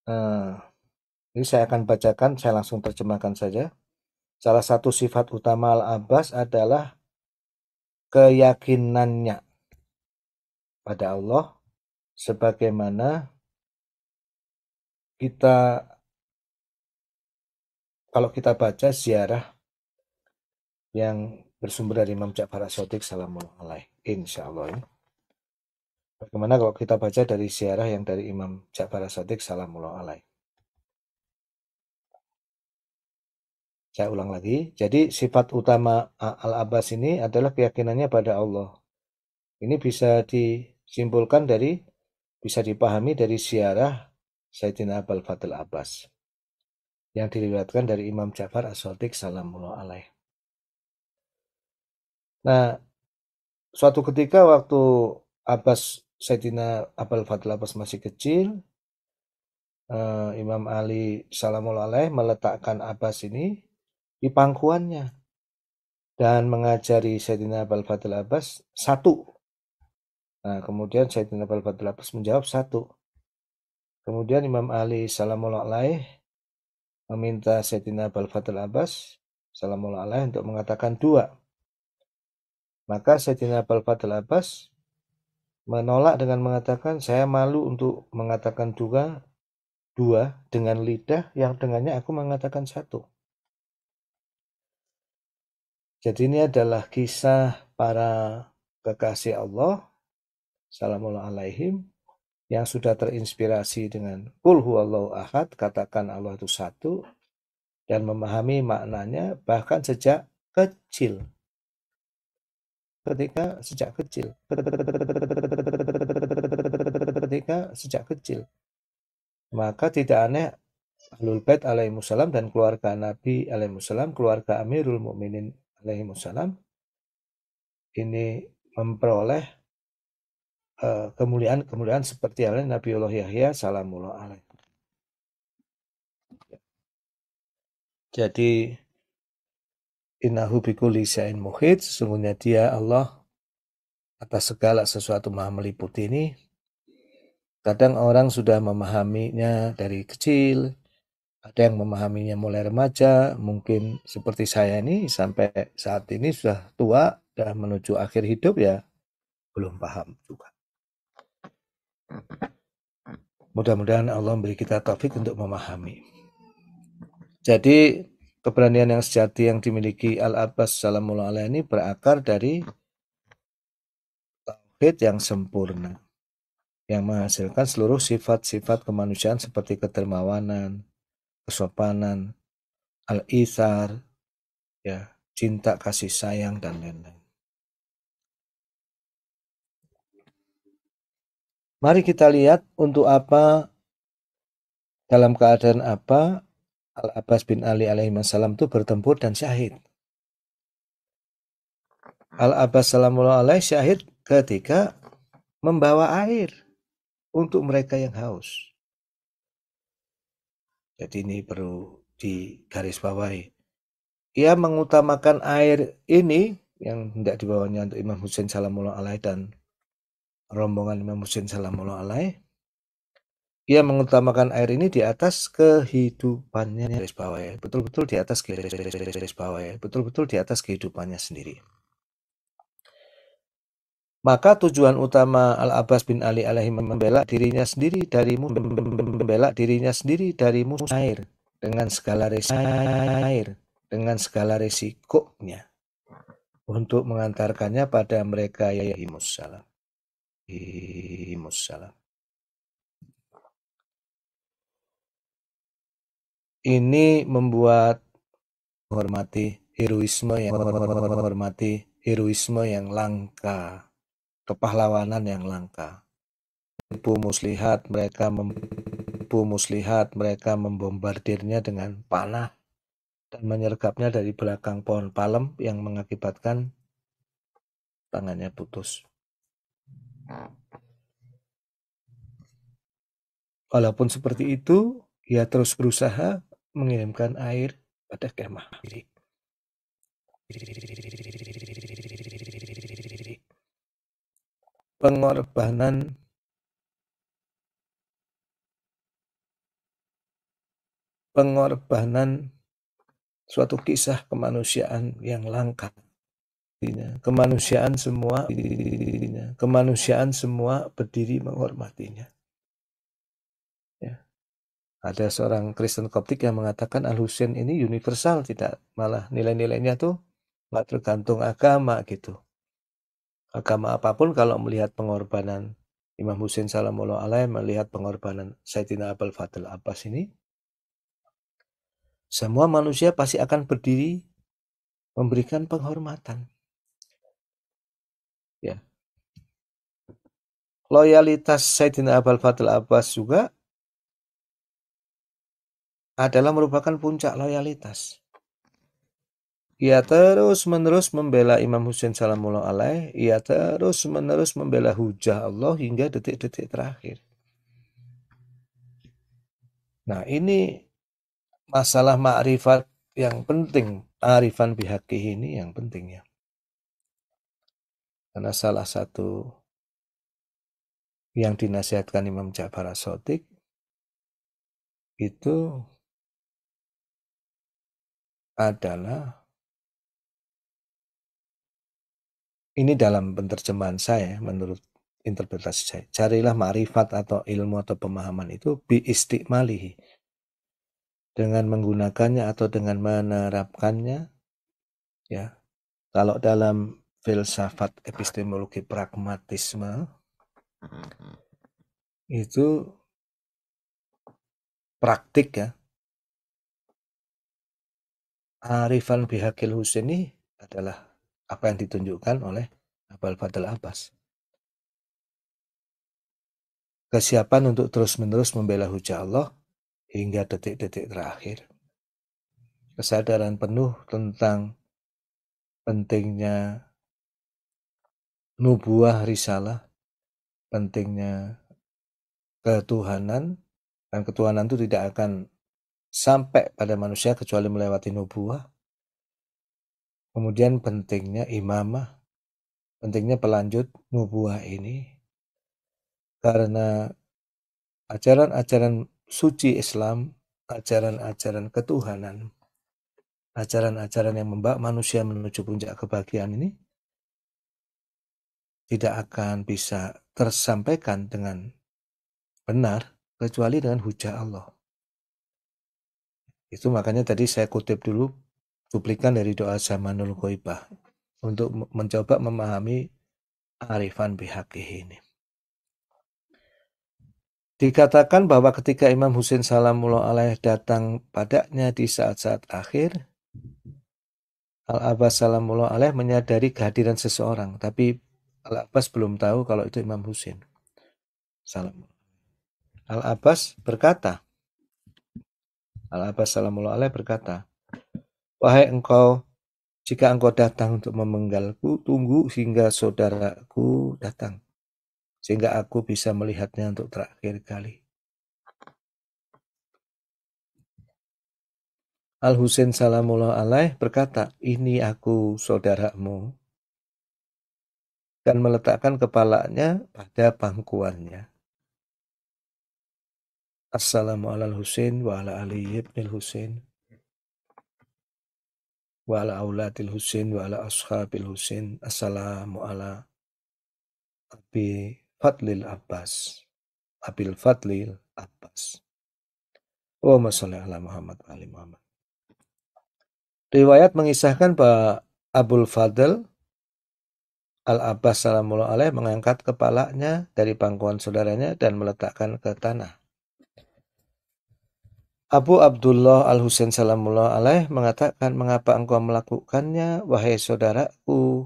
Nah, ini saya akan bacakan, saya langsung terjemahkan saja. Salah satu sifat utama Al-Abbas adalah keyakinannya pada Allah sebagaimana kita kalau kita baca ziarah yang bersumber dari Imam Ja'far Sodik, sadiq Insya Allah. Ya. Bagaimana kalau kita baca dari ziarah yang dari Imam Ja'far Sodik, sadiq Saya ulang lagi. Jadi sifat utama Al-Abbas ini adalah keyakinannya pada Allah. Ini bisa disimpulkan dari, bisa dipahami dari ziarah Sayyidina Abul Fatil Abbas yang diriwayatkan dari Imam Ja'far As-Sadiq salamullah alaih. Nah, suatu ketika waktu Abbas Saidina Abul Fadl Abbas masih kecil, eh, Imam Ali salamullah alaih meletakkan Abbas ini di pangkuannya dan mengajari Saidina Abul Fadl Abbas satu Nah, kemudian Saidina Abul Fadl Abbas menjawab satu. Kemudian Imam Ali Salamullah alaih meminta Sayyidina Abul Abbas salamualaikum untuk mengatakan dua. Maka Sayyidina Abul Abbas menolak dengan mengatakan saya malu untuk mengatakan dua dua dengan lidah yang dengannya aku mengatakan satu. Jadi ini adalah kisah para kekasih Allah Salamullah yang sudah terinspirasi dengan Kul huwallahu ahad, katakan Allah itu satu, dan memahami maknanya bahkan sejak kecil. Ketika sejak kecil. Ketika sejak kecil. Maka tidak aneh Ahlul Bait alaihi musallam dan keluarga Nabi alaihi musallam, keluarga Amirul Mukminin alaihi musallam ini memperoleh kemuliaan-kemuliaan eh, seperti halnya Nabiullah Yahya salamullah alaih. Jadi innahu bikuli syain muhit, sesungguhnya dia Allah atas segala sesuatu maha meliputi ini. Kadang orang sudah memahaminya dari kecil, ada yang memahaminya mulai remaja, mungkin seperti saya ini sampai saat ini sudah tua dan menuju akhir hidup ya belum paham juga. Mudah-mudahan Allah memberi kita taufik untuk memahami. Jadi keberanian yang sejati yang dimiliki Al Abbas Salamul ini berakar dari tauhid yang sempurna yang menghasilkan seluruh sifat-sifat kemanusiaan seperti ketermawanan, kesopanan, al isar ya, cinta kasih sayang dan lain-lain. Mari kita lihat untuk apa, dalam keadaan apa Al-Abbas bin Ali alaihi wasallam itu bertempur dan syahid. Al-Abbas salamullah alaihi syahid ketika membawa air untuk mereka yang haus. Jadi ini perlu digarisbawahi. Ia mengutamakan air ini yang tidak dibawanya untuk Imam Husain salamullah alaihi dan rombongan Imam Husain salamullah Alaihi ia mengutamakan air ini di atas kehidupannya garis bawah ya betul-betul di atas garis, bawah ya betul-betul di atas kehidupannya sendiri maka tujuan utama Al Abbas bin Ali alaihi membela dirinya sendiri dari membela dirinya sendiri darimu air dengan segala resiko air dengan segala resikonya untuk mengantarkannya pada mereka ya Himus salam Waalaikumsalam. Ini membuat menghormati heroisme yang menghormati heroisme yang langka, kepahlawanan yang langka. Ibu muslihat mereka mem, Ibu muslihat mereka membombardirnya dengan panah dan menyergapnya dari belakang pohon palem yang mengakibatkan tangannya putus. Walaupun seperti itu, ia terus berusaha mengirimkan air pada kemah Pengorbanan pengorbanan suatu kisah kemanusiaan yang langka Kemanusiaan semua kemanusiaan semua berdiri menghormatinya. Ya. Ada seorang Kristen Koptik yang mengatakan Al Husain ini universal, tidak malah nilai-nilainya tuh nggak tergantung agama gitu. Agama apapun kalau melihat pengorbanan Imam Husain Salamullah Alaih melihat pengorbanan Sayyidina Abul Fadl Abbas ini, semua manusia pasti akan berdiri memberikan penghormatan ya loyalitas Sayyidina Abul Fadl Abbas juga adalah merupakan puncak loyalitas ia terus-menerus membela Imam Husain Salamullah alaih, ia terus-menerus membela hujah Allah hingga detik-detik terakhir. Nah ini masalah makrifat yang penting, arifan pihak ini yang penting ya. Karena salah satu yang dinasihatkan Imam Ja'far Asotik itu adalah ini dalam penerjemahan saya menurut interpretasi saya carilah marifat atau ilmu atau pemahaman itu bi istiqmalihi dengan menggunakannya atau dengan menerapkannya ya kalau dalam filsafat epistemologi pragmatisme itu praktik ya. Arifan Bihakil Husaini adalah apa yang ditunjukkan oleh Abal Fadl Abbas. Kesiapan untuk terus-menerus membela hujah Allah hingga detik-detik terakhir. Kesadaran penuh tentang pentingnya nubuah risalah, pentingnya ketuhanan, dan ketuhanan itu tidak akan sampai pada manusia kecuali melewati nubuah. Kemudian pentingnya imamah, pentingnya pelanjut nubuah ini. Karena ajaran-ajaran suci Islam, ajaran-ajaran ketuhanan, ajaran-ajaran yang membawa manusia menuju puncak kebahagiaan ini tidak akan bisa tersampaikan dengan benar kecuali dengan hujah Allah. Itu makanya tadi saya kutip dulu cuplikan dari doa Zamanul Ghaibah untuk mencoba memahami arifan pihak ini. Dikatakan bahwa ketika Imam Husain Salamullah alaih datang padanya di saat-saat akhir, Al-Abbas Salamullah alaih menyadari kehadiran seseorang, tapi Al-Abbas belum tahu kalau itu Imam Husain. Salam. Al-Abbas berkata, Al-Abbas salamullah alaih berkata, Wahai engkau, jika engkau datang untuk memenggalku, tunggu hingga saudaraku datang. Sehingga aku bisa melihatnya untuk terakhir kali. al Husin salamullah alaih berkata, Ini aku saudaramu, dan meletakkan kepalanya pada pangkuannya. Assalamu ala Husain wa ala Ali ibn Husain wa ala auladil Husain wa ala ashabil Husain. Assalamu ala Abi Fadlil Abbas. Abil Fadlil Abbas. Allahumma sholli ala Muhammad wa ali Muhammad. Riwayat mengisahkan bahwa Abul Fadl Al-Abbas salamullah alaih mengangkat kepalanya dari pangkuan saudaranya dan meletakkan ke tanah. Abu Abdullah Al-Husain salamullah alaih mengatakan, "Mengapa engkau melakukannya, wahai saudaraku?"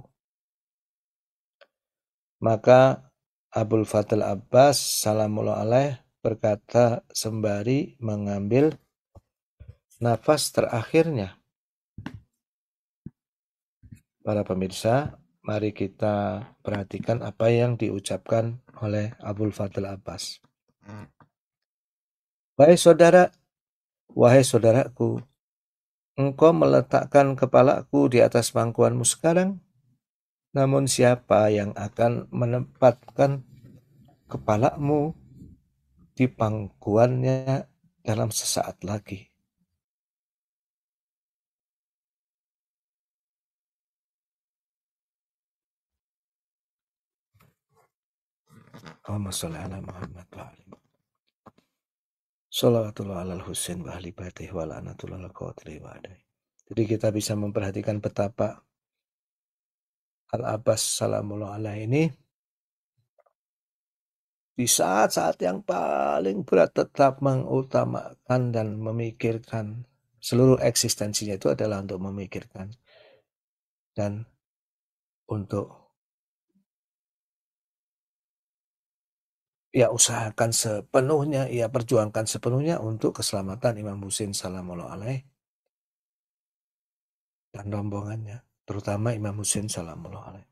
Maka Abu Fadl Abbas salamullah alaih berkata sembari mengambil nafas terakhirnya. Para pemirsa, mari kita perhatikan apa yang diucapkan oleh Abdul Fadl Abbas. Hmm. Wahai saudara, wahai saudaraku, engkau meletakkan kepalaku di atas pangkuanmu sekarang, namun siapa yang akan menempatkan kepalamu di pangkuannya dalam sesaat lagi? Allahumma sholli ala Muhammad wa ali Salatullah alal Husain wa ali baitih wa la'natullah al wa adai. Jadi kita bisa memperhatikan betapa Al-Abbas salamullah alaihi ini di saat-saat yang paling berat tetap mengutamakan dan memikirkan seluruh eksistensinya itu adalah untuk memikirkan dan untuk ya usahakan sepenuhnya, ia perjuangkan sepenuhnya untuk keselamatan Imam Husin Salamullah alaih dan rombongannya, terutama Imam Husin Salamullah alaih.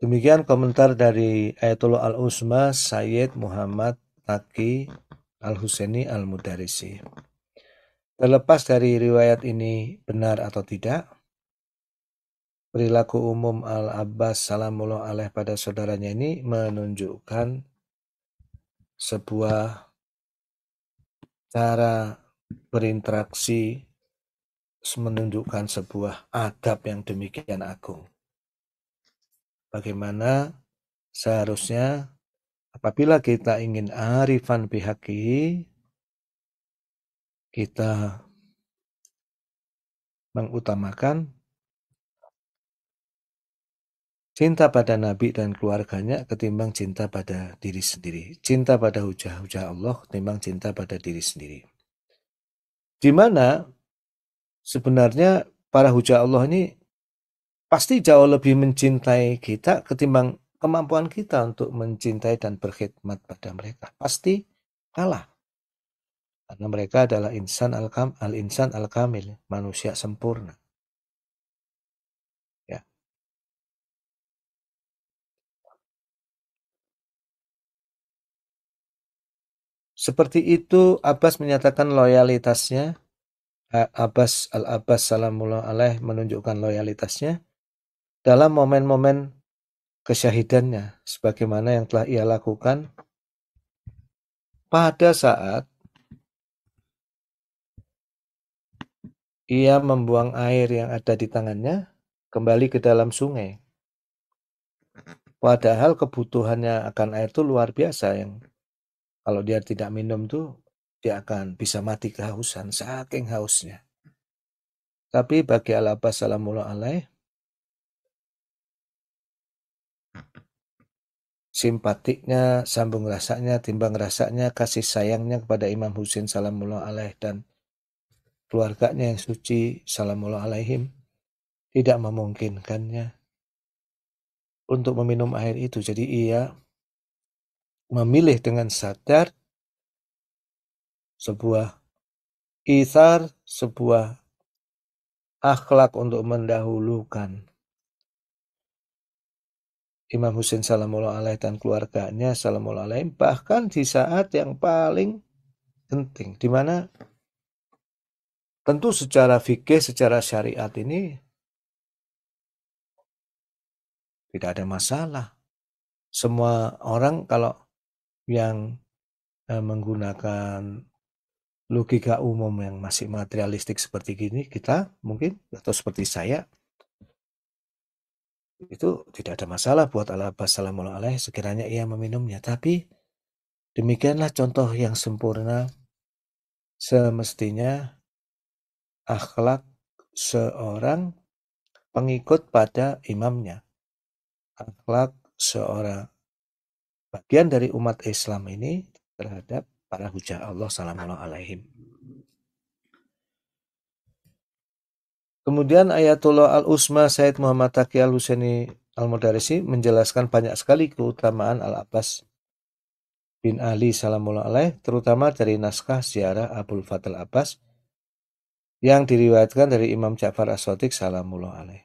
Demikian komentar dari Ayatullah Al-Usma Sayyid Muhammad Taki Al-Husaini Al-Mudarisi. Terlepas dari riwayat ini benar atau tidak, perilaku umum Al-Abbas salamullah alaih pada saudaranya ini menunjukkan sebuah cara berinteraksi menunjukkan sebuah adab yang demikian agung. Bagaimana seharusnya apabila kita ingin arifan bihaki kita mengutamakan cinta pada Nabi dan keluarganya ketimbang cinta pada diri sendiri. Cinta pada hujah-hujah Allah ketimbang cinta pada diri sendiri. Di mana sebenarnya para hujah Allah ini pasti jauh lebih mencintai kita ketimbang kemampuan kita untuk mencintai dan berkhidmat pada mereka. Pasti kalah. Karena mereka adalah insan al-kam, al-insan al-kamil, manusia sempurna. Seperti itu Abbas menyatakan loyalitasnya. Abbas Al-Abbas salamullah alaih menunjukkan loyalitasnya dalam momen-momen kesyahidannya sebagaimana yang telah ia lakukan pada saat ia membuang air yang ada di tangannya kembali ke dalam sungai. Padahal kebutuhannya akan air itu luar biasa yang kalau dia tidak minum tuh dia akan bisa mati kehausan, saking hausnya. Tapi bagi Al-Abbas salamullah alaih, simpatiknya, sambung rasanya, timbang rasanya, kasih sayangnya kepada Imam Husin salamullah alaih dan keluarganya yang suci salamullah alaihim tidak memungkinkannya untuk meminum air itu. Jadi ia memilih dengan sadar sebuah isar sebuah akhlak untuk mendahulukan. Imam Husain Salamullah Alaih dan keluarganya Salamullah Alaih bahkan di saat yang paling penting di mana tentu secara fikih secara syariat ini tidak ada masalah semua orang kalau yang eh, menggunakan logika umum yang masih materialistik seperti gini, kita mungkin atau seperti saya itu tidak ada masalah buat Allah Sallallahu sekiranya ia meminumnya. Tapi demikianlah contoh yang sempurna semestinya akhlak seorang pengikut pada imamnya. Akhlak seorang bagian dari umat Islam ini terhadap para hujah Allah sallallahu alaihim. Kemudian Ayatullah Al-Usma Said Muhammad Taqi Al-Husaini Al-Mudarisi menjelaskan banyak sekali keutamaan Al-Abbas bin Ali Salamullah alaih, terutama dari naskah ziarah Abul Fatal Abbas yang diriwayatkan dari Imam Ja'far As-Sadiq Salamullah alaih.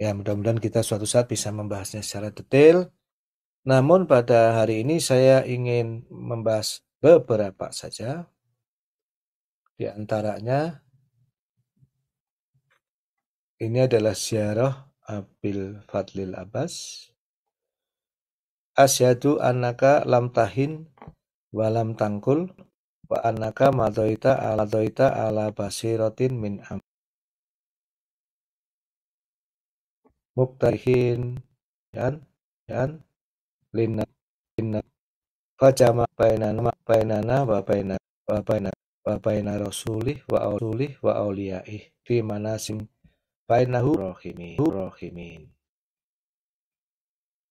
Ya, mudah-mudahan kita suatu saat bisa membahasnya secara detail namun pada hari ini saya ingin membahas beberapa saja. Di antaranya ini adalah ziarah Abil Fadlil Abbas. Asyadu anaka lam tahin walam tangkul wa anaka madoita ala doita ala basiratin min am muktahin dan dan lina lina faja ma paina ma paina na wa paina wa baina wa baina rasuli wa auli wa auliyai fi manasim paina hu rohimi rahimi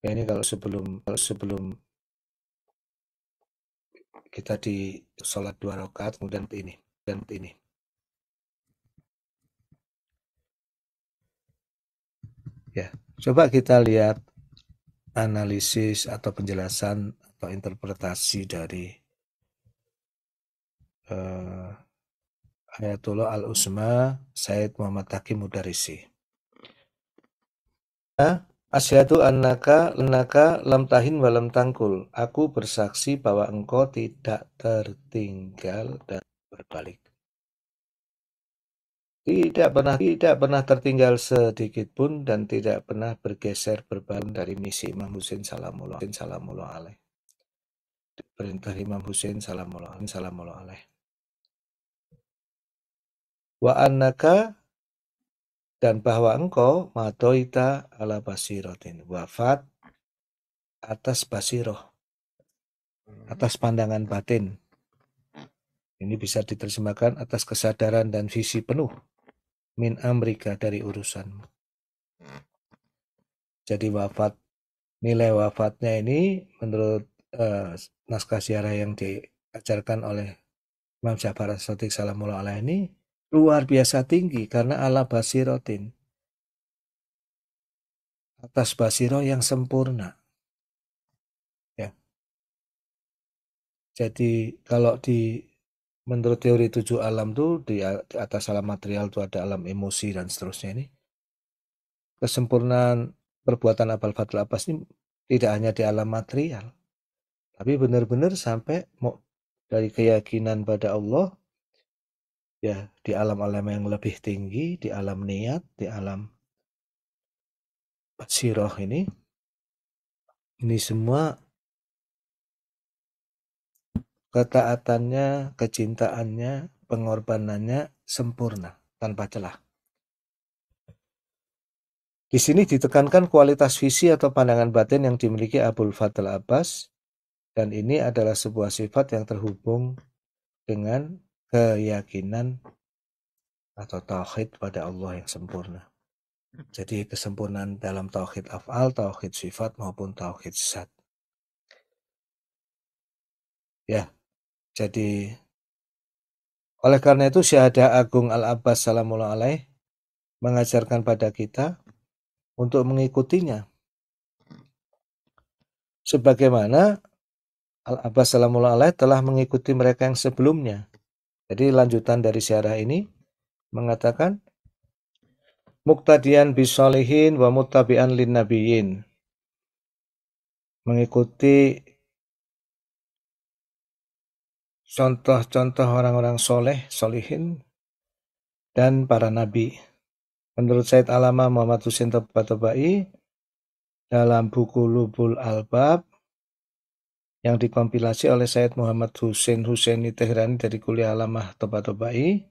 ya, ini kalau sebelum kalau sebelum kita di sholat dua rakaat kemudian ini dan ini ya coba kita lihat analisis atau penjelasan atau interpretasi dari uh, Ayatullah Al Usma Said Muhammad Taki Mudarisi. Ya, asyhadu annaka lenaka lam tahin walam tangkul. Aku bersaksi bahwa engkau tidak tertinggal dan berbalik tidak pernah tidak pernah tertinggal sedikit pun dan tidak pernah bergeser berbalik dari misi Imam Husain salamullah salamullah alaih perintah Imam Husain salamullah salamullah alaih wa annaka dan bahwa engkau ma'toita ala basirotin wafat atas basiroh atas pandangan batin ini bisa diterjemahkan atas kesadaran dan visi penuh min amrika dari urusanmu. Jadi wafat nilai wafatnya ini menurut uh, naskah siarah yang diajarkan oleh Imam Jafar as Salamullah ini luar biasa tinggi karena ala basirotin atas basiro yang sempurna ya. jadi kalau di Menurut teori tujuh alam tuh di atas alam material tuh ada alam emosi dan seterusnya ini. Kesempurnaan perbuatan abal fatul abbas ini tidak hanya di alam material, tapi benar-benar sampai mau dari keyakinan pada Allah ya di alam-alam yang lebih tinggi, di alam niat, di alam siroh ini ini semua ketaatannya, kecintaannya, pengorbanannya sempurna tanpa celah. Di sini ditekankan kualitas visi atau pandangan batin yang dimiliki Abul Fadl Abbas dan ini adalah sebuah sifat yang terhubung dengan keyakinan atau tauhid pada Allah yang sempurna. Jadi kesempurnaan dalam tauhid afal, tauhid sifat maupun tauhid zat. Ya, jadi oleh karena itu Syahadah Agung Al-Abbas Salamullah Alaih mengajarkan pada kita untuk mengikutinya. Sebagaimana Al-Abbas Salamullah Alaih telah mengikuti mereka yang sebelumnya. Jadi lanjutan dari syarah ini mengatakan Muktadian bisolihin wa mutabian lin nabiyin. Mengikuti contoh-contoh orang-orang soleh, solihin, dan para nabi. Menurut Said Alama Muhammad Husin Tobatobai, dalam buku Lubul Albab, yang dikompilasi oleh Said Muhammad Husin Husaini Tehrani dari Kuliah Alama Tobatobai.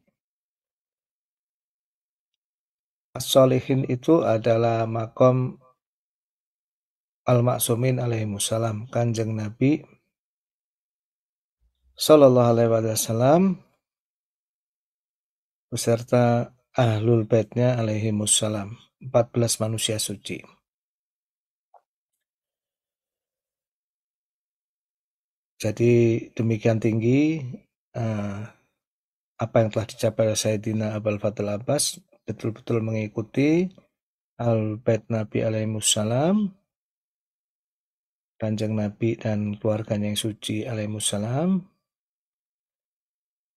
solihin itu adalah makom Al-Maksumin alaihi kanjeng Nabi Sallallahu Alaihi Wasallam beserta ahlul baitnya alaihi musallam 14 manusia suci jadi demikian tinggi uh, apa yang telah dicapai oleh Sayyidina Abul Fadl Abbas betul-betul mengikuti al bait Nabi alaihi musallam Kanjeng Nabi dan keluarganya yang suci alaihi musallam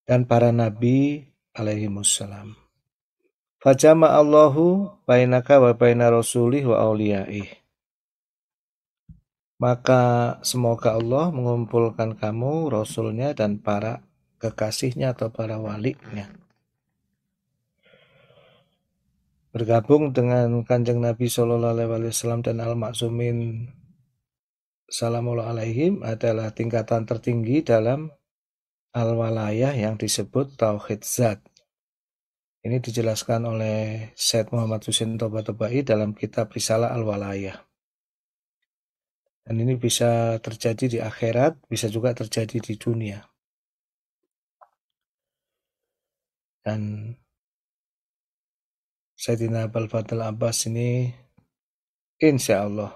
dan para nabi alaihi wassalam. Fajama Allahu bainaka wa baina rasulih wa auliyaih. Maka semoga Allah mengumpulkan kamu, Rasulnya, dan para kekasihnya atau para walinya. Bergabung dengan kanjeng Nabi Shallallahu Alaihi Wasallam dan al masumin Salamullah Alaihim adalah tingkatan tertinggi dalam al-walayah yang disebut tauhid zat. Ini dijelaskan oleh Syed Muhammad Husin Tobatobai dalam kitab Risalah Al-Walayah. Dan ini bisa terjadi di akhirat, bisa juga terjadi di dunia. Dan Sayyidina Abul Fadl Abbas ini insya Allah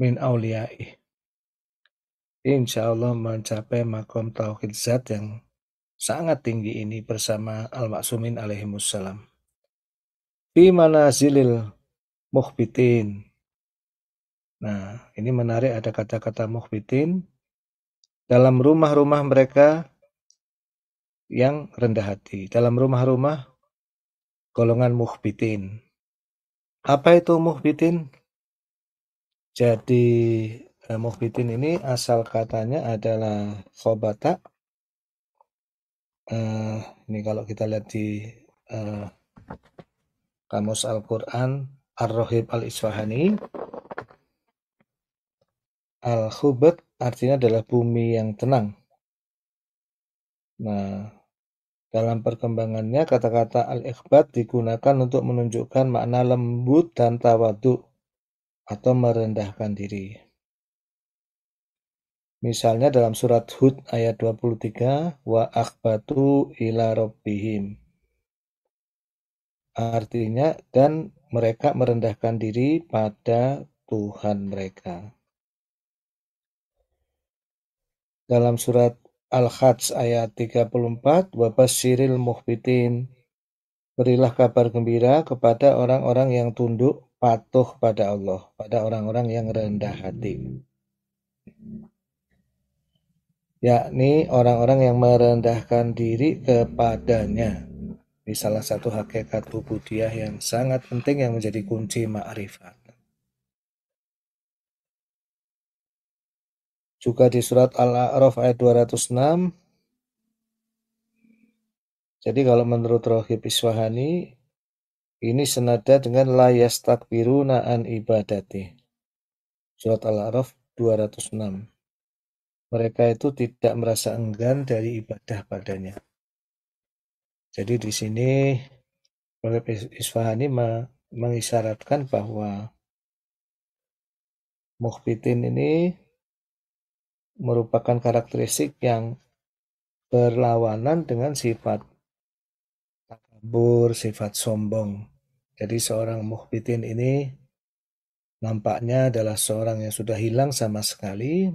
min awliyai insya Allah mencapai makom tauhid zat yang sangat tinggi ini bersama al-maksumin Di Fi manazilil muhbitin? Nah, ini menarik ada kata-kata muhbitin dalam rumah-rumah mereka yang rendah hati, dalam rumah-rumah golongan muhbitin. Apa itu muhbitin? Jadi eh, ini asal katanya adalah khobata. Eh, ini kalau kita lihat di eh, kamus Al-Quran Ar-Rohib Al-Isfahani Al-Khubat artinya adalah bumi yang tenang. Nah, dalam perkembangannya kata-kata al-ikhbat digunakan untuk menunjukkan makna lembut dan tawadu atau merendahkan diri. Misalnya dalam surat Hud ayat 23, wa akhbatu ila rabbihim. Artinya, dan mereka merendahkan diri pada Tuhan mereka. Dalam surat Al-Hajj ayat 34, Wabasiril muhbitin. Berilah kabar gembira kepada orang-orang yang tunduk patuh pada Allah, pada orang-orang yang rendah hati yakni orang-orang yang merendahkan diri kepadanya. Ini salah satu hakikat ubudiyah yang sangat penting yang menjadi kunci ma'rifat. Juga di surat Al-A'raf ayat 206. Jadi kalau menurut Rohib Iswahani, ini senada dengan layas yastakbiruna an ibadati. Surat Al-A'raf 206 mereka itu tidak merasa enggan dari ibadah padanya. Jadi di sini Prof. Isfahani mengisyaratkan bahwa mukhbitin ini merupakan karakteristik yang berlawanan dengan sifat takabur, sifat sombong. Jadi seorang mukhbitin ini nampaknya adalah seorang yang sudah hilang sama sekali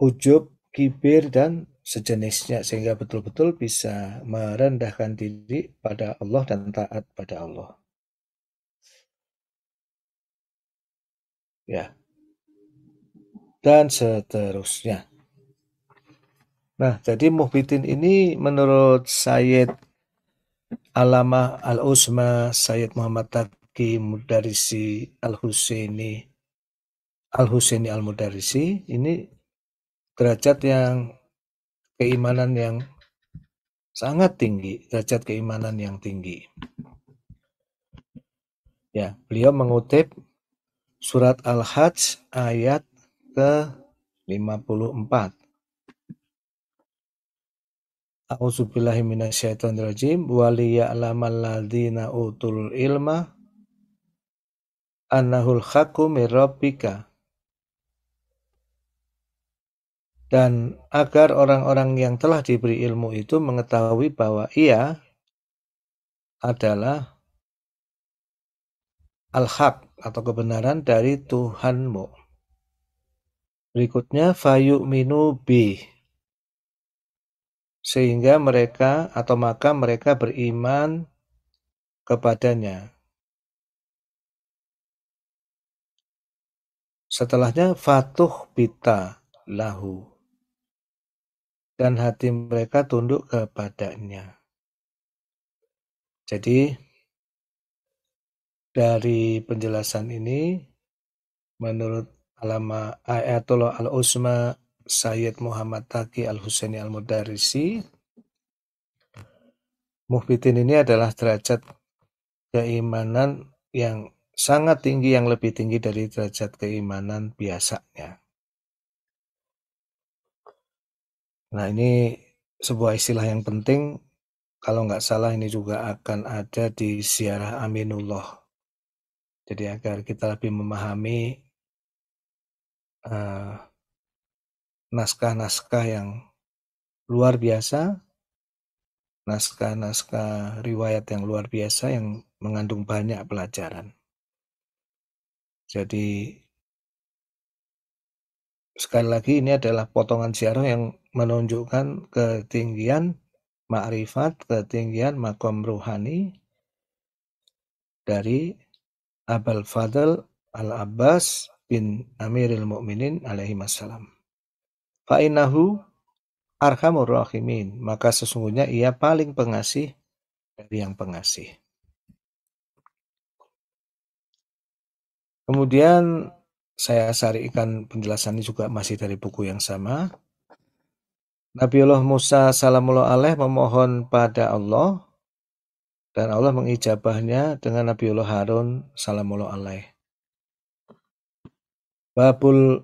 ujub, kibir, dan sejenisnya sehingga betul-betul bisa merendahkan diri pada Allah dan taat pada Allah. Ya. Dan seterusnya. Nah, jadi muhbitin ini menurut Sayyid alama Al-Usma, Sayyid Muhammad Taqi Mudarisi Al-Husaini, Al-Husaini Al-Mudarisi, ini derajat yang keimanan yang sangat tinggi, derajat keimanan yang tinggi. Ya, beliau mengutip surat Al-Hajj ayat ke-54. A'udzubillahi minasyaitonirrajim waliya'lamal ladzina utul ilma annahul haqqu mir rabbika dan agar orang-orang yang telah diberi ilmu itu mengetahui bahwa ia adalah al-haq atau kebenaran dari Tuhanmu. Berikutnya fayu minu bi sehingga mereka atau maka mereka beriman kepadanya. Setelahnya fatuh bita lahu dan hati mereka tunduk kepadanya. Jadi, dari penjelasan ini, menurut alama Ayatullah eh, Al-Usma Sayyid Muhammad Taki Al-Husaini Al-Mudarisi, Muhbitin ini adalah derajat keimanan yang sangat tinggi, yang lebih tinggi dari derajat keimanan biasanya. Nah, ini sebuah istilah yang penting. Kalau nggak salah ini juga akan ada di ziarah Aminullah. Jadi agar kita lebih memahami eh, naskah-naskah uh, yang luar biasa, naskah-naskah riwayat yang luar biasa yang mengandung banyak pelajaran. Jadi sekali lagi ini adalah potongan ziarah yang menunjukkan ketinggian makrifat, ketinggian makom ruhani dari Abul Fadl Al-Abbas bin Amiril Mukminin alaihi Fa Fa'inahu arhamur rahimin, maka sesungguhnya ia paling pengasih dari yang pengasih. Kemudian saya sarikan penjelasannya juga masih dari buku yang sama, Nabiullah Musa salamullah alaih memohon pada Allah dan Allah mengijabahnya dengan Nabiullah Harun salamullah alaih. Babul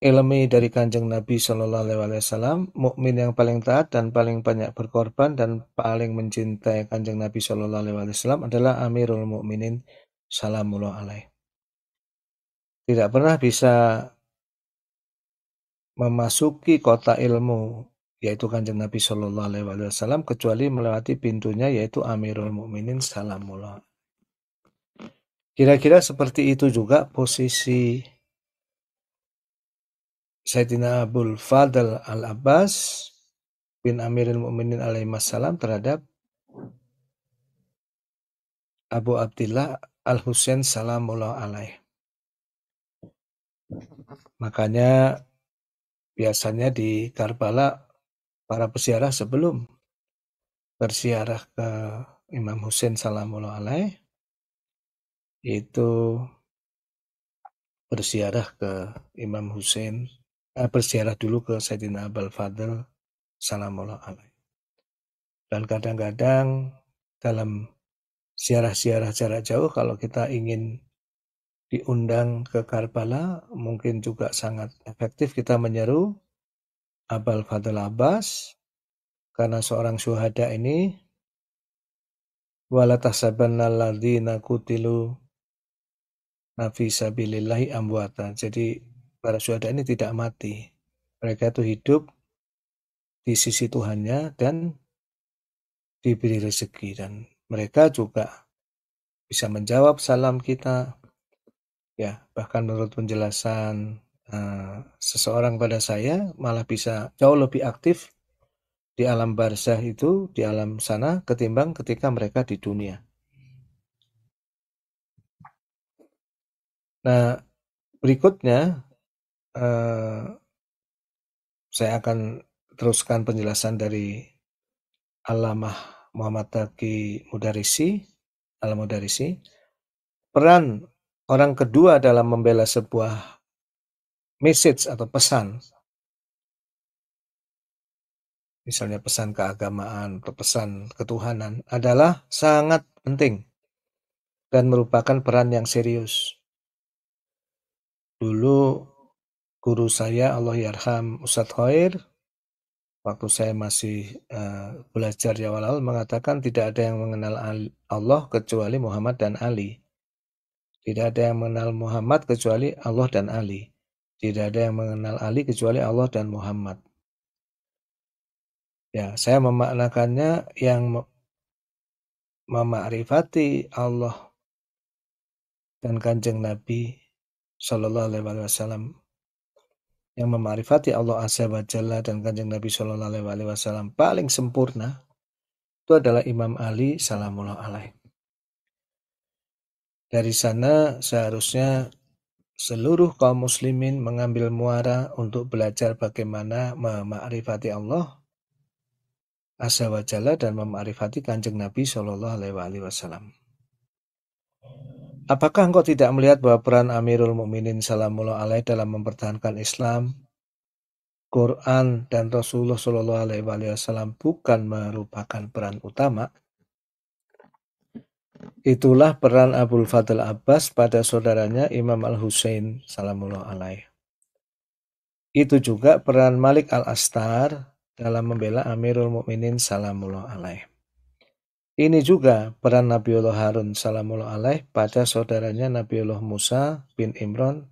ilmi dari kanjeng Nabi Shallallahu Alaihi Wasallam, mukmin yang paling taat dan paling banyak berkorban dan paling mencintai kanjeng Nabi Shallallahu Alaihi Wasallam adalah Amirul Mukminin Salamullah Alaih. Tidak pernah bisa memasuki kota ilmu yaitu Kanjeng Nabi Shallallahu alaihi wasallam kecuali melewati pintunya yaitu Amirul Mukminin Salamullah. Kira-kira seperti itu juga posisi Sayyidina Abdul Fadl Al-Abbas bin Amirul Mukminin alaihi salam terhadap Abu Abdillah Al-Husain salamullah alaih. Makanya biasanya di Karbala para peziarah sebelum berziarah ke Imam Husain salamullah alaih itu berziarah ke Imam Husain eh, berziarah dulu ke Sayyidina Abul Fadl salamullah alaih dan kadang-kadang dalam siarah-siarah jarak jauh kalau kita ingin diundang ke Karbala mungkin juga sangat efektif kita menyeru Abal Fadl Abbas karena seorang syuhada ini wala tahsabanna alladziina qutilu fi sabilillahi amwata. Jadi para syuhada ini tidak mati. Mereka itu hidup di sisi Tuhannya dan diberi rezeki dan mereka juga bisa menjawab salam kita ya bahkan menurut penjelasan uh, seseorang pada saya malah bisa jauh lebih aktif di alam barzah itu, di alam sana, ketimbang ketika mereka di dunia. Nah, berikutnya uh, saya akan teruskan penjelasan dari Alamah Muhammad Taki Mudarisi, alam Mudarisi. Peran orang kedua dalam membela sebuah message atau pesan. Misalnya pesan keagamaan atau pesan ketuhanan adalah sangat penting dan merupakan peran yang serius. Dulu guru saya Allah Yarham Ustadz Khair waktu saya masih uh, belajar ya awal mengatakan tidak ada yang mengenal Allah kecuali Muhammad dan Ali. Tidak ada yang mengenal Muhammad kecuali Allah dan Ali. Tidak ada yang mengenal Ali kecuali Allah dan Muhammad. Ya, saya memaknakannya yang memakrifati Allah dan kanjeng Nabi Shallallahu Alaihi Wasallam yang memarifati Allah Azza wa Jalla dan kanjeng Nabi Shallallahu Alaihi Wasallam paling sempurna itu adalah Imam Ali Salamullah Alaih. Dari sana seharusnya Seluruh kaum muslimin mengambil muara untuk belajar bagaimana memakrifati Allah Azza wa Jalla dan memakrifati Kanjeng Nabi Shallallahu alaihi wasallam. Apakah engkau tidak melihat bahwa peran Amirul Mukminin Salamullah alaihi dalam mempertahankan Islam, Quran dan Rasulullah Shallallahu alaihi wasallam bukan merupakan peran utama, Itulah peran Abul Fadl Abbas pada saudaranya Imam Al-Husain salamullah alaih. Itu juga peran Malik Al-Astar dalam membela Amirul Mukminin salamullah alaih. Ini juga peran Nabiullah Harun salamullah alaih pada saudaranya Nabiullah Musa bin Imran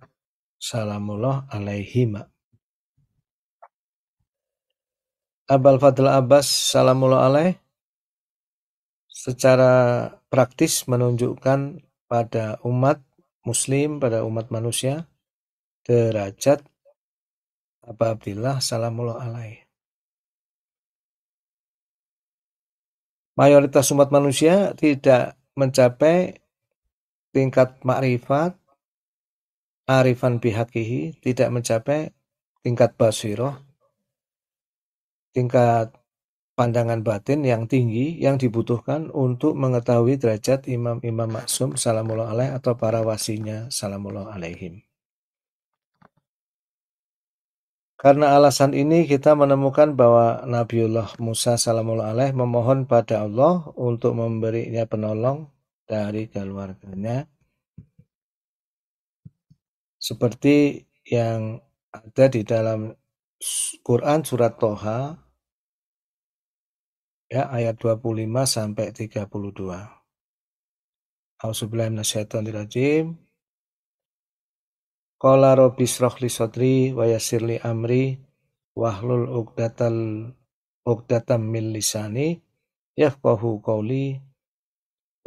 salamullah alaihima. Abul Fadl Abbas salamullah alaih secara praktis menunjukkan pada umat muslim, pada umat manusia derajat Aba Abdillah salamullah alaih. Mayoritas umat manusia tidak mencapai tingkat makrifat, arifan bihakihi, tidak mencapai tingkat basiroh, tingkat pandangan batin yang tinggi yang dibutuhkan untuk mengetahui derajat imam-imam maksum salamullah alaih atau para wasinya salamullah alaihim. Karena alasan ini kita menemukan bahwa Nabiullah Musa salamullah alaih memohon pada Allah untuk memberinya penolong dari keluarganya seperti yang ada di dalam Quran surat Toha Ya, ayat 25 sampai 32. Auzubillahi minasyaitonirrajim. Qala rabbi israh li sadri wa yassir li amri wahlul 'uqdatal 'uqdatam min lisani yafqahu qawli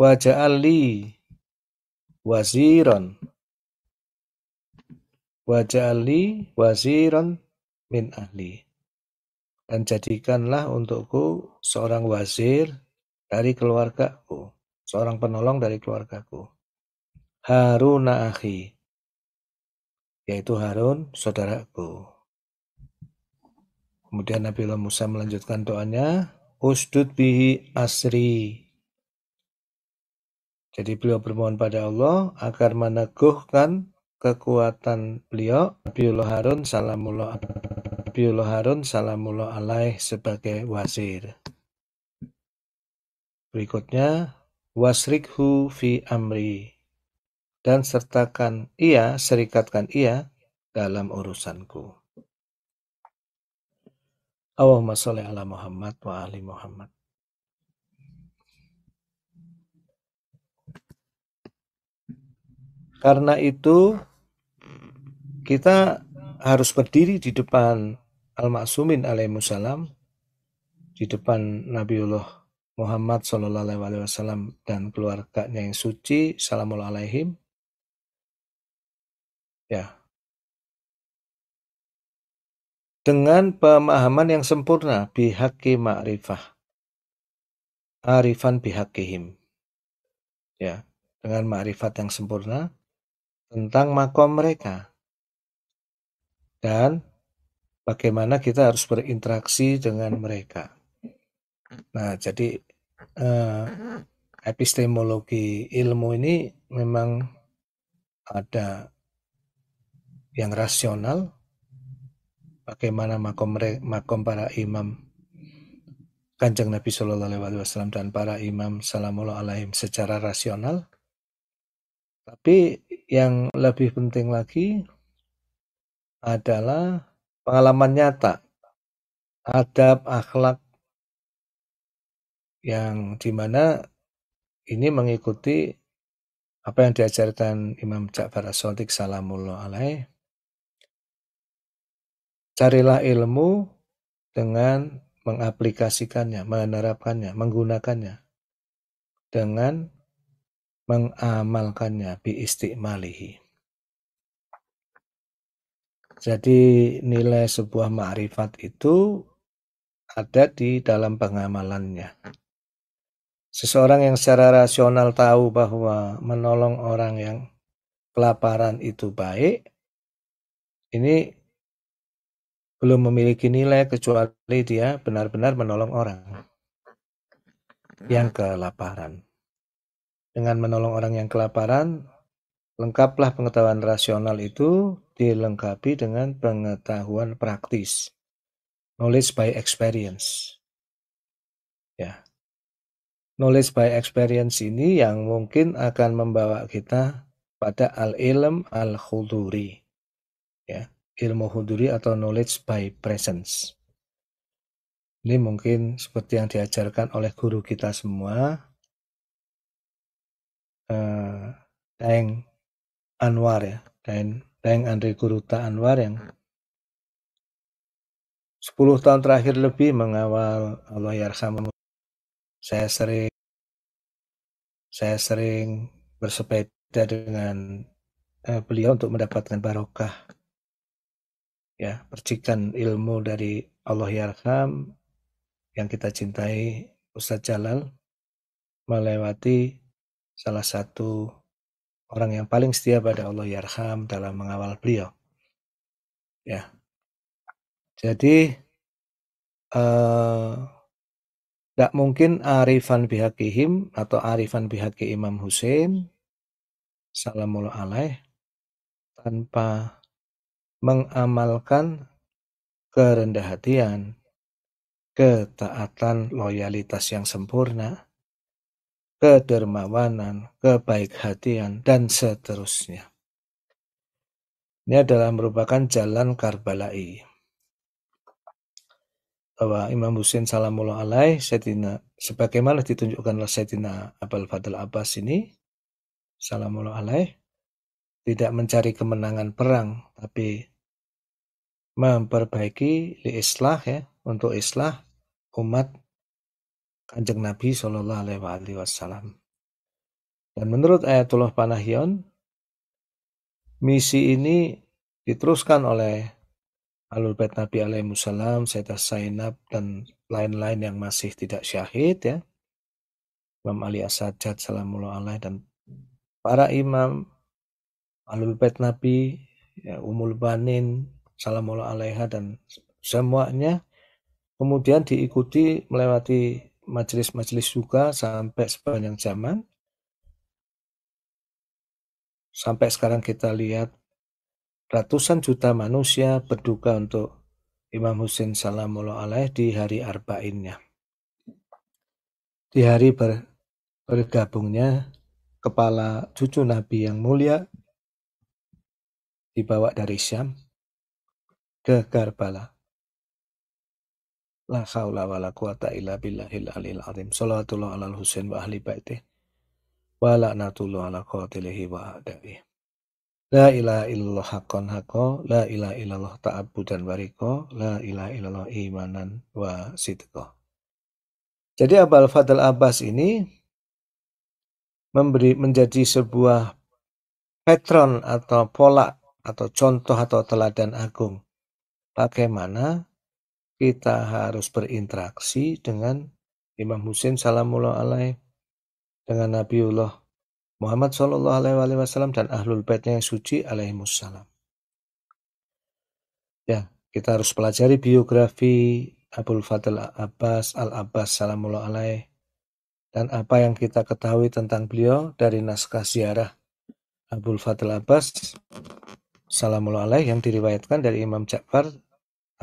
wa ja'al li waziran wa ja'al li waziran min ahli dan jadikanlah untukku seorang wazir dari keluargaku, seorang penolong dari keluargaku. Haruna akhi, yaitu Harun saudaraku. Kemudian Nabi Allah Musa melanjutkan doanya, Usdud bihi asri. Jadi beliau bermohon pada Allah agar meneguhkan kekuatan beliau. Nabiullah Harun salamullah Nabiullah Harun salamullah alaih sebagai wazir. Berikutnya, wasrikhu fi amri dan sertakan ia, serikatkan ia dalam urusanku. Allahumma sholli ala Muhammad wa ali Muhammad. Karena itu kita harus berdiri di depan Al-Ma'sumin alaihissalam di depan Nabiullah Muhammad Shallallahu Alaihi Wasallam dan keluarganya yang suci, salamul alaihim. Ya. Dengan pemahaman yang sempurna bihaki ma'rifah. Arifan bihakihim. Ya, dengan ma'rifat yang sempurna tentang makom mereka. Dan bagaimana kita harus berinteraksi dengan mereka. Nah, jadi eh, epistemologi ilmu ini memang ada yang rasional, bagaimana makom, makom para imam Kanjeng Nabi Shallallahu Alaihi Wasallam dan para imam Salamullah Alaihim secara rasional. Tapi yang lebih penting lagi adalah pengalaman nyata adab akhlak yang dimana ini mengikuti apa yang diajarkan Imam Ja'far As-Sadiq salamullah alaih carilah ilmu dengan mengaplikasikannya, menerapkannya, menggunakannya dengan mengamalkannya bi istiqmalihi. Jadi nilai sebuah ma'rifat itu ada di dalam pengamalannya. Seseorang yang secara rasional tahu bahwa menolong orang yang kelaparan itu baik, ini belum memiliki nilai kecuali dia benar-benar menolong orang yang kelaparan. Dengan menolong orang yang kelaparan, lengkaplah pengetahuan rasional itu dilengkapi dengan pengetahuan praktis. Knowledge by experience. Ya. Knowledge by experience ini yang mungkin akan membawa kita pada al-ilm al khuduri Ya, ilmu khuduri atau knowledge by presence. Ini mungkin seperti yang diajarkan oleh guru kita semua, uh, Daeng Anwar ya, Daeng Daeng Andre Guruta Anwar yang 10 hmm. tahun terakhir lebih mengawal Allah Yarham. Saya sering saya sering bersepeda dengan eh, beliau untuk mendapatkan barokah ya percikan ilmu dari Allah Yarham yang kita cintai Ustadz Jalal melewati salah satu orang yang paling setia pada Allah Yarham dalam mengawal beliau. Ya. Jadi tidak eh, uh, mungkin arifan bihakihim atau arifan bihaki Imam Hussein Salamullah alaih tanpa mengamalkan kerendah hatian, ketaatan loyalitas yang sempurna, kedermawanan, kebaik hatian, dan seterusnya. Ini adalah merupakan jalan Karbala'i. Bahwa Imam Husin salamullah alaih, Sayyidina, sebagaimana ditunjukkan oleh Sayyidina Abul Fadl Abbas ini, salamullah alaih, tidak mencari kemenangan perang, tapi memperbaiki li islah ya, untuk islah umat Kanjeng Nabi saw Dan menurut Ayatullah Panahion, misi ini diteruskan oleh Alul Bait Nabi alaihi wasallam, Sayyidah Zainab dan lain-lain yang masih tidak syahid ya. Imam Ali As-Sajjad salamullah alaih dan para imam Alul Bait Nabi, ya, Umul Banin salamullah alaiha dan semuanya kemudian diikuti melewati majelis-majelis juga sampai sepanjang zaman. Sampai sekarang kita lihat ratusan juta manusia berduka untuk Imam Husin Salamullah alaih di hari Arba'innya. Di hari ber, bergabungnya kepala cucu Nabi yang mulia dibawa dari Syam ke Karbala. La haula wa la quwata illa billahil alil azim. Salatullah al Husain wa ahli baitih. Wa la'natullah ala qatilihi wa adai. La ilaha illallah haqqan haqqa, la ilaha illallah ta'abudan wariko, la ilaha illallah imanan wa sidqa. Jadi Abu Al-Fadl Abbas ini memberi menjadi sebuah patron atau pola atau contoh atau teladan agung bagaimana kita harus berinteraksi dengan Imam Husain salamullah alaih, dengan Nabiullah Muhammad Shallallahu alaihi wasallam dan ahlul baitnya yang suci alaihi wassalam. Ya, kita harus pelajari biografi Abdul Fadl Abbas Al-Abbas salamullah alaih dan apa yang kita ketahui tentang beliau dari naskah ziarah Abdul Fadl Abbas salamullah alaih yang diriwayatkan dari Imam Ja'far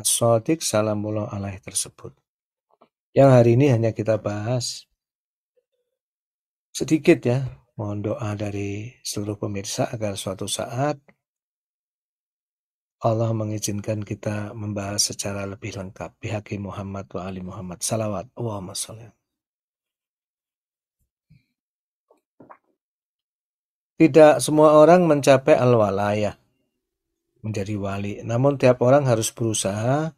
as-sadiq salamullah alaih tersebut. Yang hari ini hanya kita bahas sedikit ya. Mohon doa dari seluruh pemirsa agar suatu saat Allah mengizinkan kita membahas secara lebih lengkap. Bihaki Muhammad wa Ali Muhammad. Salawat. Allahumma Tidak semua orang mencapai al-walayah menjadi wali. Namun tiap orang harus berusaha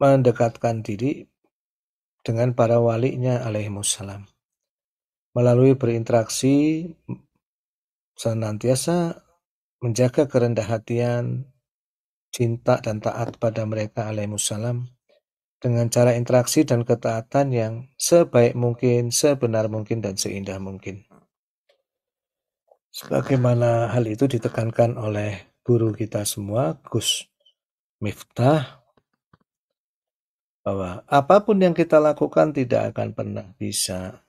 mendekatkan diri dengan para walinya alaihimussalam. Melalui berinteraksi senantiasa menjaga kerendah hatian, cinta dan taat pada mereka alaihimussalam dengan cara interaksi dan ketaatan yang sebaik mungkin, sebenar mungkin, dan seindah mungkin. Sebagaimana hal itu ditekankan oleh guru kita semua, Gus Miftah, bahwa apapun yang kita lakukan tidak akan pernah bisa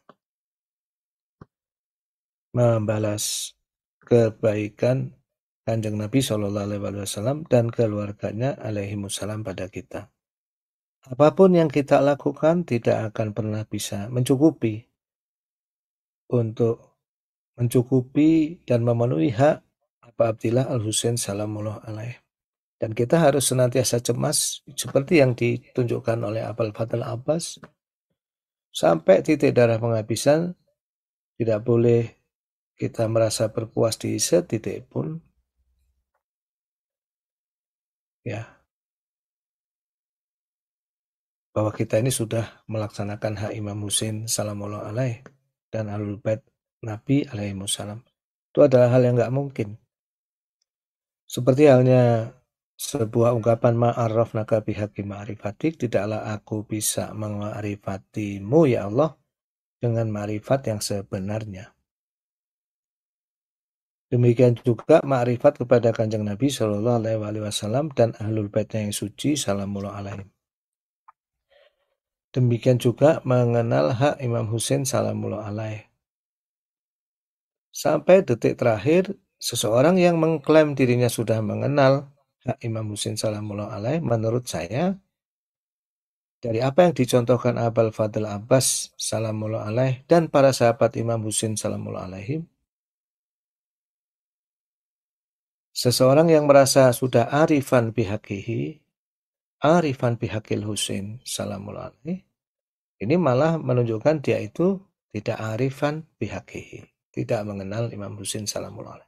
membalas kebaikan Kanjeng Nabi Shallallahu Alaihi Wasallam dan keluarganya alaihi wasallam pada kita. Apapun yang kita lakukan tidak akan pernah bisa mencukupi untuk mencukupi dan memenuhi hak Bapak Abdillah Al Husain Salamullah Alaih. Dan kita harus senantiasa cemas seperti yang ditunjukkan oleh Abul Fatal Abbas sampai titik darah penghabisan tidak boleh kita merasa berpuas di setitik pun ya bahwa kita ini sudah melaksanakan hak Imam Husin salamullah alaih dan alul bait Nabi alaihi wasallam. Itu adalah hal yang nggak mungkin. Seperti halnya sebuah ungkapan naga bihaqi ma'rifatik tidaklah aku bisa mengarifatimu ya Allah dengan ma'rifat yang sebenarnya. Demikian juga ma'rifat kepada kanjeng Nabi Shallallahu Alaihi Wasallam dan ahlul baitnya yang suci salamullah alaihim. Demikian juga mengenal hak Imam Husain salamullah alaih. Sampai detik terakhir, seseorang yang mengklaim dirinya sudah mengenal hak Imam Husin Salamullah Alaih, menurut saya, dari apa yang dicontohkan Abal Fadl Abbas Salamullah Alaih dan para sahabat Imam Husin Salamullah Alaihim, Seseorang yang merasa sudah arifan bihakihi, arifan bihakil Husin Salamullah alaih, ini malah menunjukkan dia itu tidak arifan bihakihi tidak mengenal Imam Husin salamullah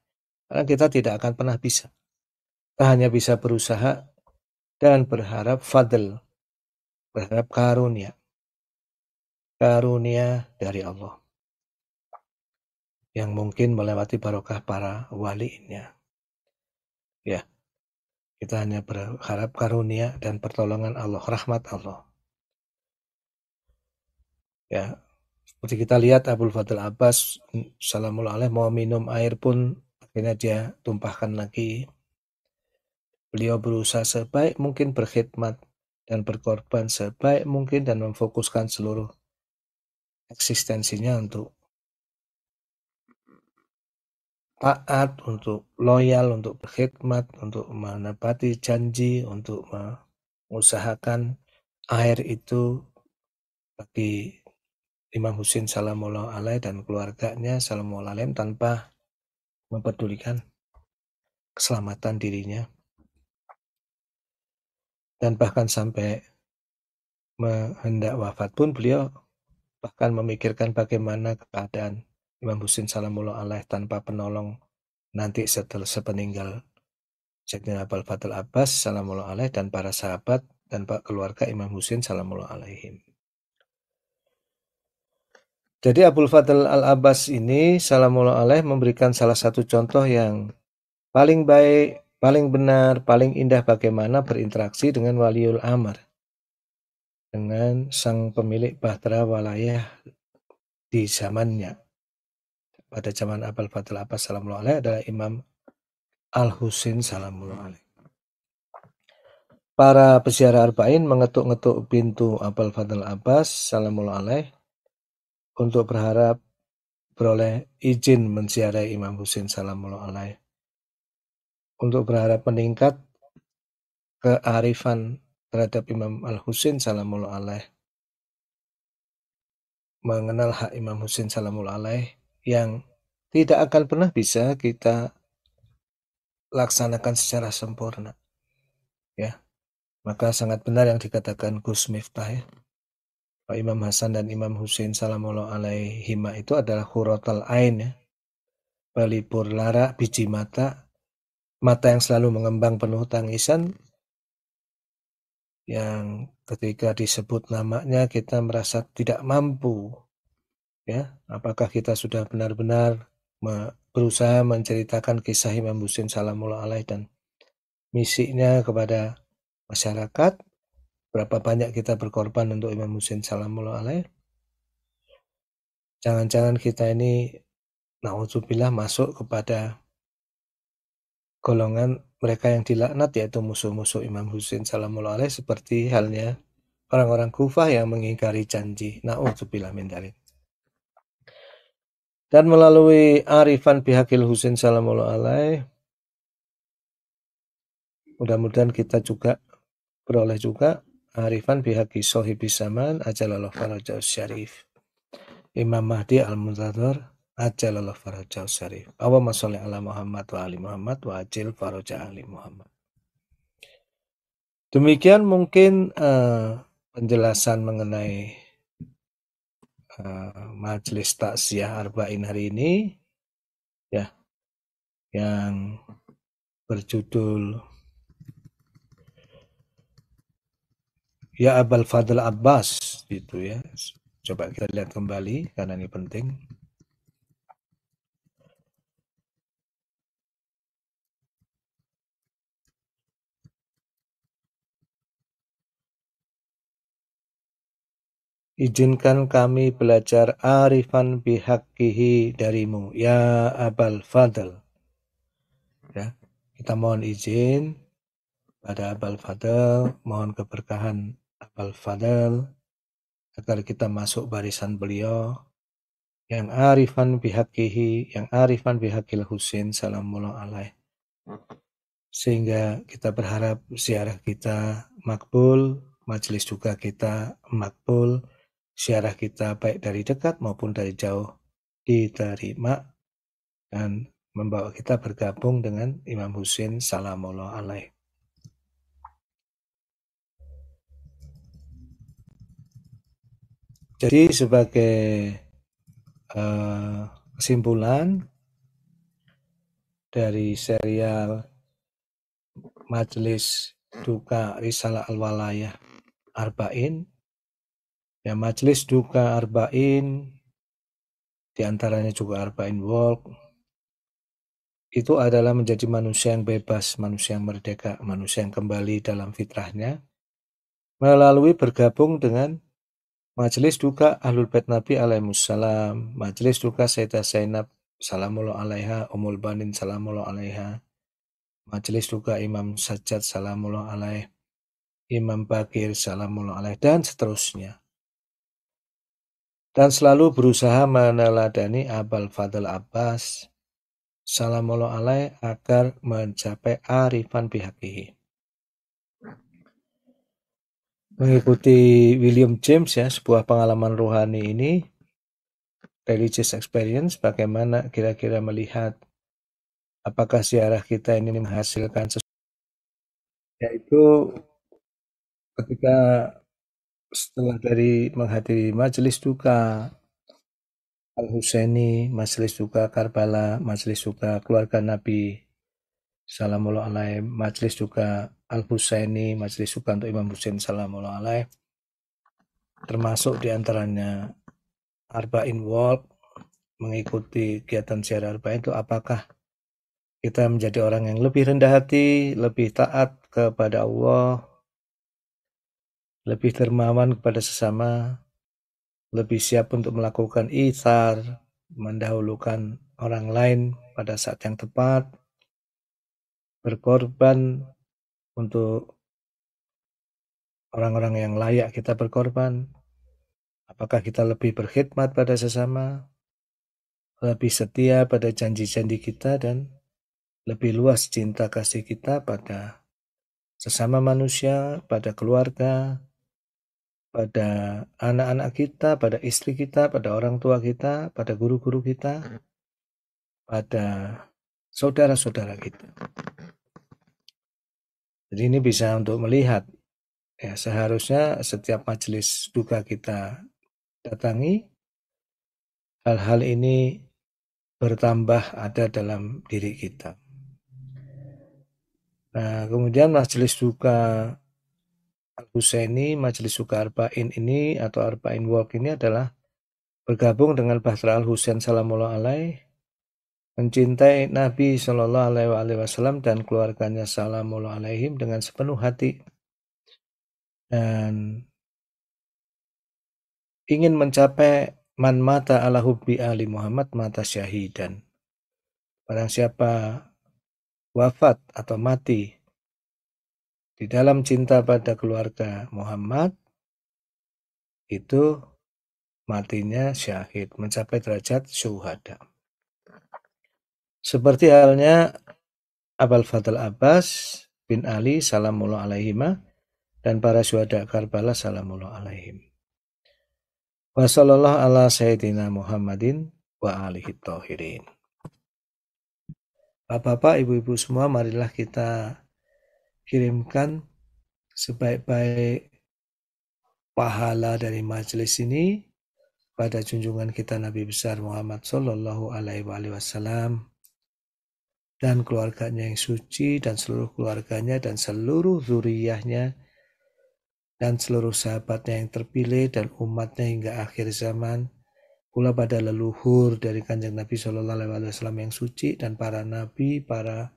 Karena kita tidak akan pernah bisa. Kita hanya bisa berusaha dan berharap fadl, berharap karunia. Karunia dari Allah. Yang mungkin melewati barokah para walinya. Ya, kita hanya berharap karunia dan pertolongan Allah, rahmat Allah. Ya, seperti kita lihat Abdul Fadl Abbas Salamul Alaih mau minum air pun akhirnya dia tumpahkan lagi beliau berusaha sebaik mungkin berkhidmat dan berkorban sebaik mungkin dan memfokuskan seluruh eksistensinya untuk taat, untuk loyal, untuk berkhidmat, untuk menepati janji, untuk mengusahakan air itu bagi Imam Husin Salamullah Alaih dan keluarganya Salamullah Alaih tanpa mempedulikan keselamatan dirinya dan bahkan sampai hendak wafat pun beliau bahkan memikirkan bagaimana keadaan Imam Husin Salamullah Alaih tanpa penolong nanti setelah sepeninggal Sayyidina Abul Fatul Abbas Salamullah Alaih dan para sahabat dan keluarga Imam Husin Salamullah Alaihim. Jadi Abdul Fadl Al-Abbas ini salamullah alaih memberikan salah satu contoh yang paling baik, paling benar, paling indah bagaimana berinteraksi dengan waliul amr. Dengan sang pemilik bahtera walayah di zamannya. Pada zaman Abdul Fadl Al-Abbas salamullah alaih adalah Imam Al-Husin salamullah alaih. Para peziarah Arba'in mengetuk-ngetuk pintu Abdul Fadl Abbas salamualaikum. alaih untuk berharap beroleh izin menziarai Imam Husin salamullah alaih. Untuk berharap meningkat kearifan terhadap Imam Al Husin salamullah alaih. Mengenal hak Imam Husin salamullah alaih yang tidak akan pernah bisa kita laksanakan secara sempurna. Ya. Maka sangat benar yang dikatakan Gus Miftah ya. Pak Imam Hasan dan Imam Hussein Salamullah alaihima itu adalah hurotal ain ya. Pelipur lara, biji mata, mata yang selalu mengembang penuh tangisan yang ketika disebut namanya kita merasa tidak mampu ya apakah kita sudah benar-benar berusaha menceritakan kisah Imam Hussein Salamullah Alaih dan misinya kepada masyarakat Berapa banyak kita berkorban untuk Imam Husain Salamullah alaih? Jangan-jangan kita ini na'udzubillah masuk kepada golongan mereka yang dilaknat yaitu musuh-musuh Imam Husain Salamullah alaih seperti halnya orang-orang kufah yang mengingkari janji. Na'udzubillah min dari. dan melalui arifan bihakil Husin salamullah alaih mudah-mudahan kita juga beroleh juga arifan bihaqi sohibi zaman ajalallah farajau syarif Imam Mahdi Al-Muntadhar ajalallah farajau syarif Allahumma sholli ala Muhammad wa ali Muhammad wa ajil faraja ali Muhammad Demikian mungkin uh, penjelasan mengenai uh, eh, majelis takziah arba'in hari ini ya yang berjudul Ya Abul Fadl Abbas itu ya. Coba kita lihat kembali karena ini penting. Izinkan kami belajar arifan bihakihi darimu, ya Abul Fadl. Ya, kita mohon izin pada Abul Fadl, mohon keberkahan al fadl agar kita masuk barisan beliau yang arifan bihakihi yang arifan bihakil husin salamullah alaih sehingga kita berharap ziarah kita makbul majelis juga kita makbul ziarah kita baik dari dekat maupun dari jauh diterima dan membawa kita bergabung dengan Imam Husin salamullah alaih Jadi sebagai uh, kesimpulan dari serial Majelis Duka Risalah Al-Walayah Arba'in. Ya, Majelis Duka Arba'in, diantaranya juga Arba'in Walk, itu adalah menjadi manusia yang bebas, manusia yang merdeka, manusia yang kembali dalam fitrahnya, melalui bergabung dengan Majelis duka Ahlul Bait Nabi alaihissalam, majelis duka Sayyidah Zainab salamullah alaiha, Umul Banin salamullah alaiha, majelis duka Imam Sajjad salamullah alaih, Imam Bakir salamullah alaih, dan seterusnya. Dan selalu berusaha meneladani Abal Fadl Abbas salamullah alaih agar mencapai arifan bihakihi mengikuti William James ya sebuah pengalaman rohani ini religious experience bagaimana kira-kira melihat apakah siarah kita ini menghasilkan sesuatu yaitu ketika setelah dari menghadiri majelis duka Al Husaini, majelis duka Karbala, majelis duka keluarga Nabi Salamullah Alaihi, majelis duka Al-Husaini, Majelis Suka untuk Imam Husain Salamullah Alaih, termasuk diantaranya Arba'in Walk, mengikuti kegiatan siaran Arba'in itu apakah kita menjadi orang yang lebih rendah hati, lebih taat kepada Allah, lebih dermawan kepada sesama, lebih siap untuk melakukan isar, mendahulukan orang lain pada saat yang tepat, berkorban untuk orang-orang yang layak kita berkorban? Apakah kita lebih berkhidmat pada sesama, lebih setia pada janji-janji kita, dan lebih luas cinta kasih kita pada sesama manusia, pada keluarga, pada anak-anak kita, pada istri kita, pada orang tua kita, pada guru-guru kita, hmm. pada saudara-saudara kita? Jadi ini bisa untuk melihat ya seharusnya setiap majelis duka kita datangi hal-hal ini bertambah ada dalam diri kita. Nah, kemudian majelis duka Al-Husaini, majelis duka Arba'in ini atau Arba'in Walk ini adalah bergabung dengan Bahtera Al-Husain Salamullah Alaih mencintai Nabi Shallallahu Alaihi Wasallam dan keluarganya Salamul Alaihim dengan sepenuh hati dan ingin mencapai man mata ala hubbi ali Muhammad mata syahidan. Barang siapa wafat atau mati di dalam cinta pada keluarga Muhammad itu matinya syahid mencapai derajat syuhada. Seperti halnya Abul Fadl Abbas bin Ali salamullah alaihima dan para syuhada Karbala salamullah alaihim. Wa ala sayyidina Muhammadin wa alihi tahirin. Bapak-bapak, ibu-ibu semua, marilah kita kirimkan sebaik-baik pahala dari majelis ini pada junjungan kita Nabi besar Muhammad sallallahu Alaihi Wasallam dan keluarganya yang suci dan seluruh keluarganya dan seluruh zuriyahnya dan seluruh sahabatnya yang terpilih dan umatnya hingga akhir zaman pula pada leluhur dari kanjeng Nabi Shallallahu Alaihi Wasallam yang suci dan para nabi, para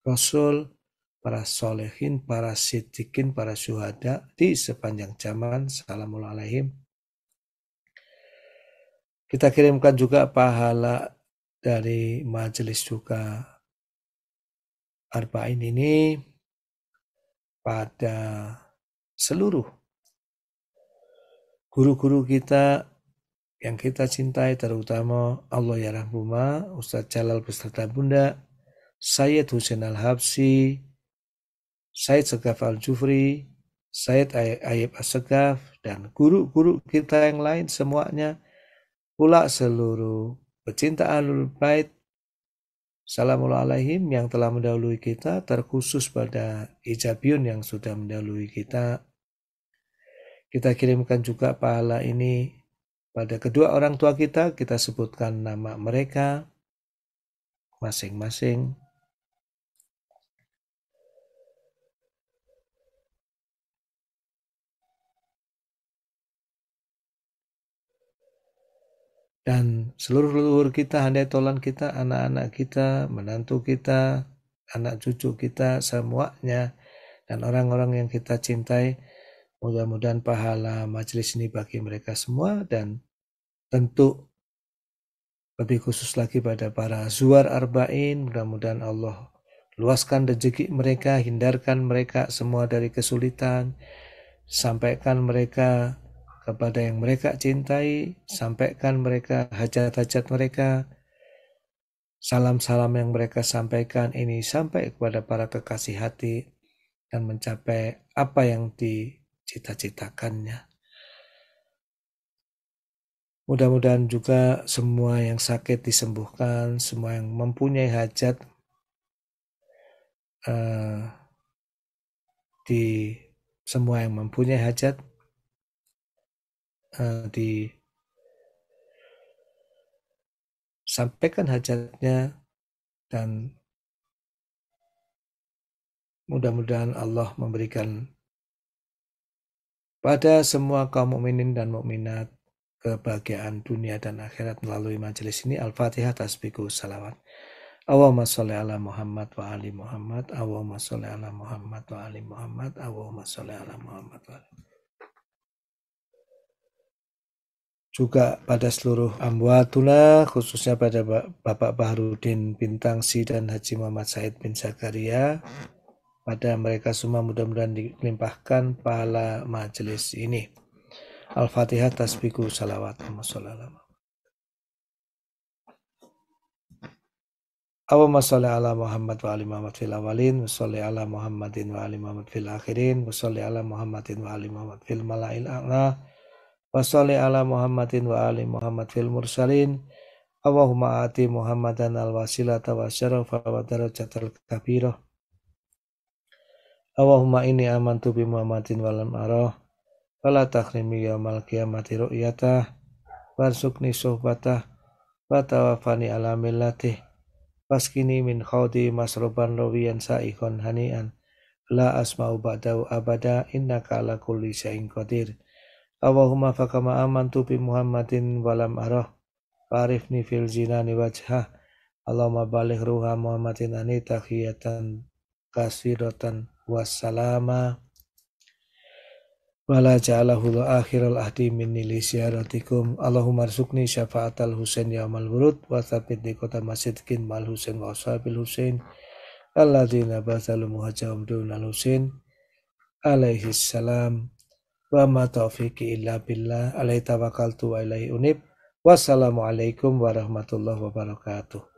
rasul, para solehin, para sitikin, para syuhada di sepanjang zaman. Assalamualaikum Kita kirimkan juga pahala dari majelis juga Arba'in ini pada seluruh guru-guru kita yang kita cintai terutama Allah ya Rahmuma, Ustadz Jalal beserta Bunda, Sayyid Husain Al-Habsi, Sayyid Segaf Al-Jufri, Sayyid Ayub As-Segaf, dan guru-guru kita yang lain semuanya, pula seluruh pecinta Alul Bait Assalamualaikum yang telah mendahului kita terkhusus pada Ijabiyun yang sudah mendahului kita. Kita kirimkan juga pahala ini pada kedua orang tua kita, kita sebutkan nama mereka masing-masing. dan seluruh leluhur kita, handai tolan kita, anak-anak kita, menantu kita, anak cucu kita, semuanya, dan orang-orang yang kita cintai. Mudah-mudahan pahala majelis ini bagi mereka semua dan tentu lebih khusus lagi pada para zuar arba'in. Mudah-mudahan Allah luaskan rezeki mereka, hindarkan mereka semua dari kesulitan, sampaikan mereka kepada yang mereka cintai, sampaikan mereka hajat-hajat mereka, salam-salam yang mereka sampaikan ini sampai kepada para kekasih hati dan mencapai apa yang dicita-citakannya. Mudah-mudahan juga semua yang sakit disembuhkan, semua yang mempunyai hajat uh, di semua yang mempunyai hajat uh, di sampaikan hajatnya dan mudah-mudahan Allah memberikan pada semua kaum mukminin dan mukminat kebahagiaan dunia dan akhirat melalui majelis ini Al-Fatihah tasbihku salawat. Allahumma sholli ala Muhammad wa ali Muhammad, Allahumma sholli ala Muhammad wa ali Muhammad, Allahumma sholli ala Muhammad wa ali. juga pada seluruh amwatuna khususnya pada Bapak Baharudin Si dan Haji Muhammad Said bin Zakaria pada mereka semua mudah-mudahan dilimpahkan pahala majelis ini Al-Fatihah tasbiku salawat Allahumma salli ala Muhammad wa ali Muhammad fil awalin wa salli ala Muhammadin wa ali Muhammad fil akhirin wa salli ala Muhammadin wa ali Muhammad fil mala'il a'la Wasalli ala Muhammadin wa ali Muhammad fil mursalin. Allahumma ati Muhammadan al wasilata wa syarafa wa al kabirah. Allahumma inni amantu bi Muhammadin walam arah. Fala takhrimi yaumal qiyamati ru'yatah. Warsukni sohbatah. Watawafani ala millatih. Waskini min khawdi masroban rawiyan sa'ikon hanian. La asma'u ba'dau abada innaka ala kulli syai'in qadir. Allahumma fakama tu bi Muhammadin walam arah Farifni fil ni wajha Allahumma balik ruha Muhammadin anita khiyatan kasiratan wassalama Wala ja'alahu akhiral ahdi minni li siaratikum Allahumma arsukni syafa'atal husain yaumal wurud Wa sabit di kota masjidkin mal husain wa sahabil husain Alladzina basalu muhajjahum dunal husain Alaihis salam Wa ma taufiqi illa billah alaihi tawakkaltu wa ilaihi unib. Wassalamualaikum warahmatullahi wabarakatuh.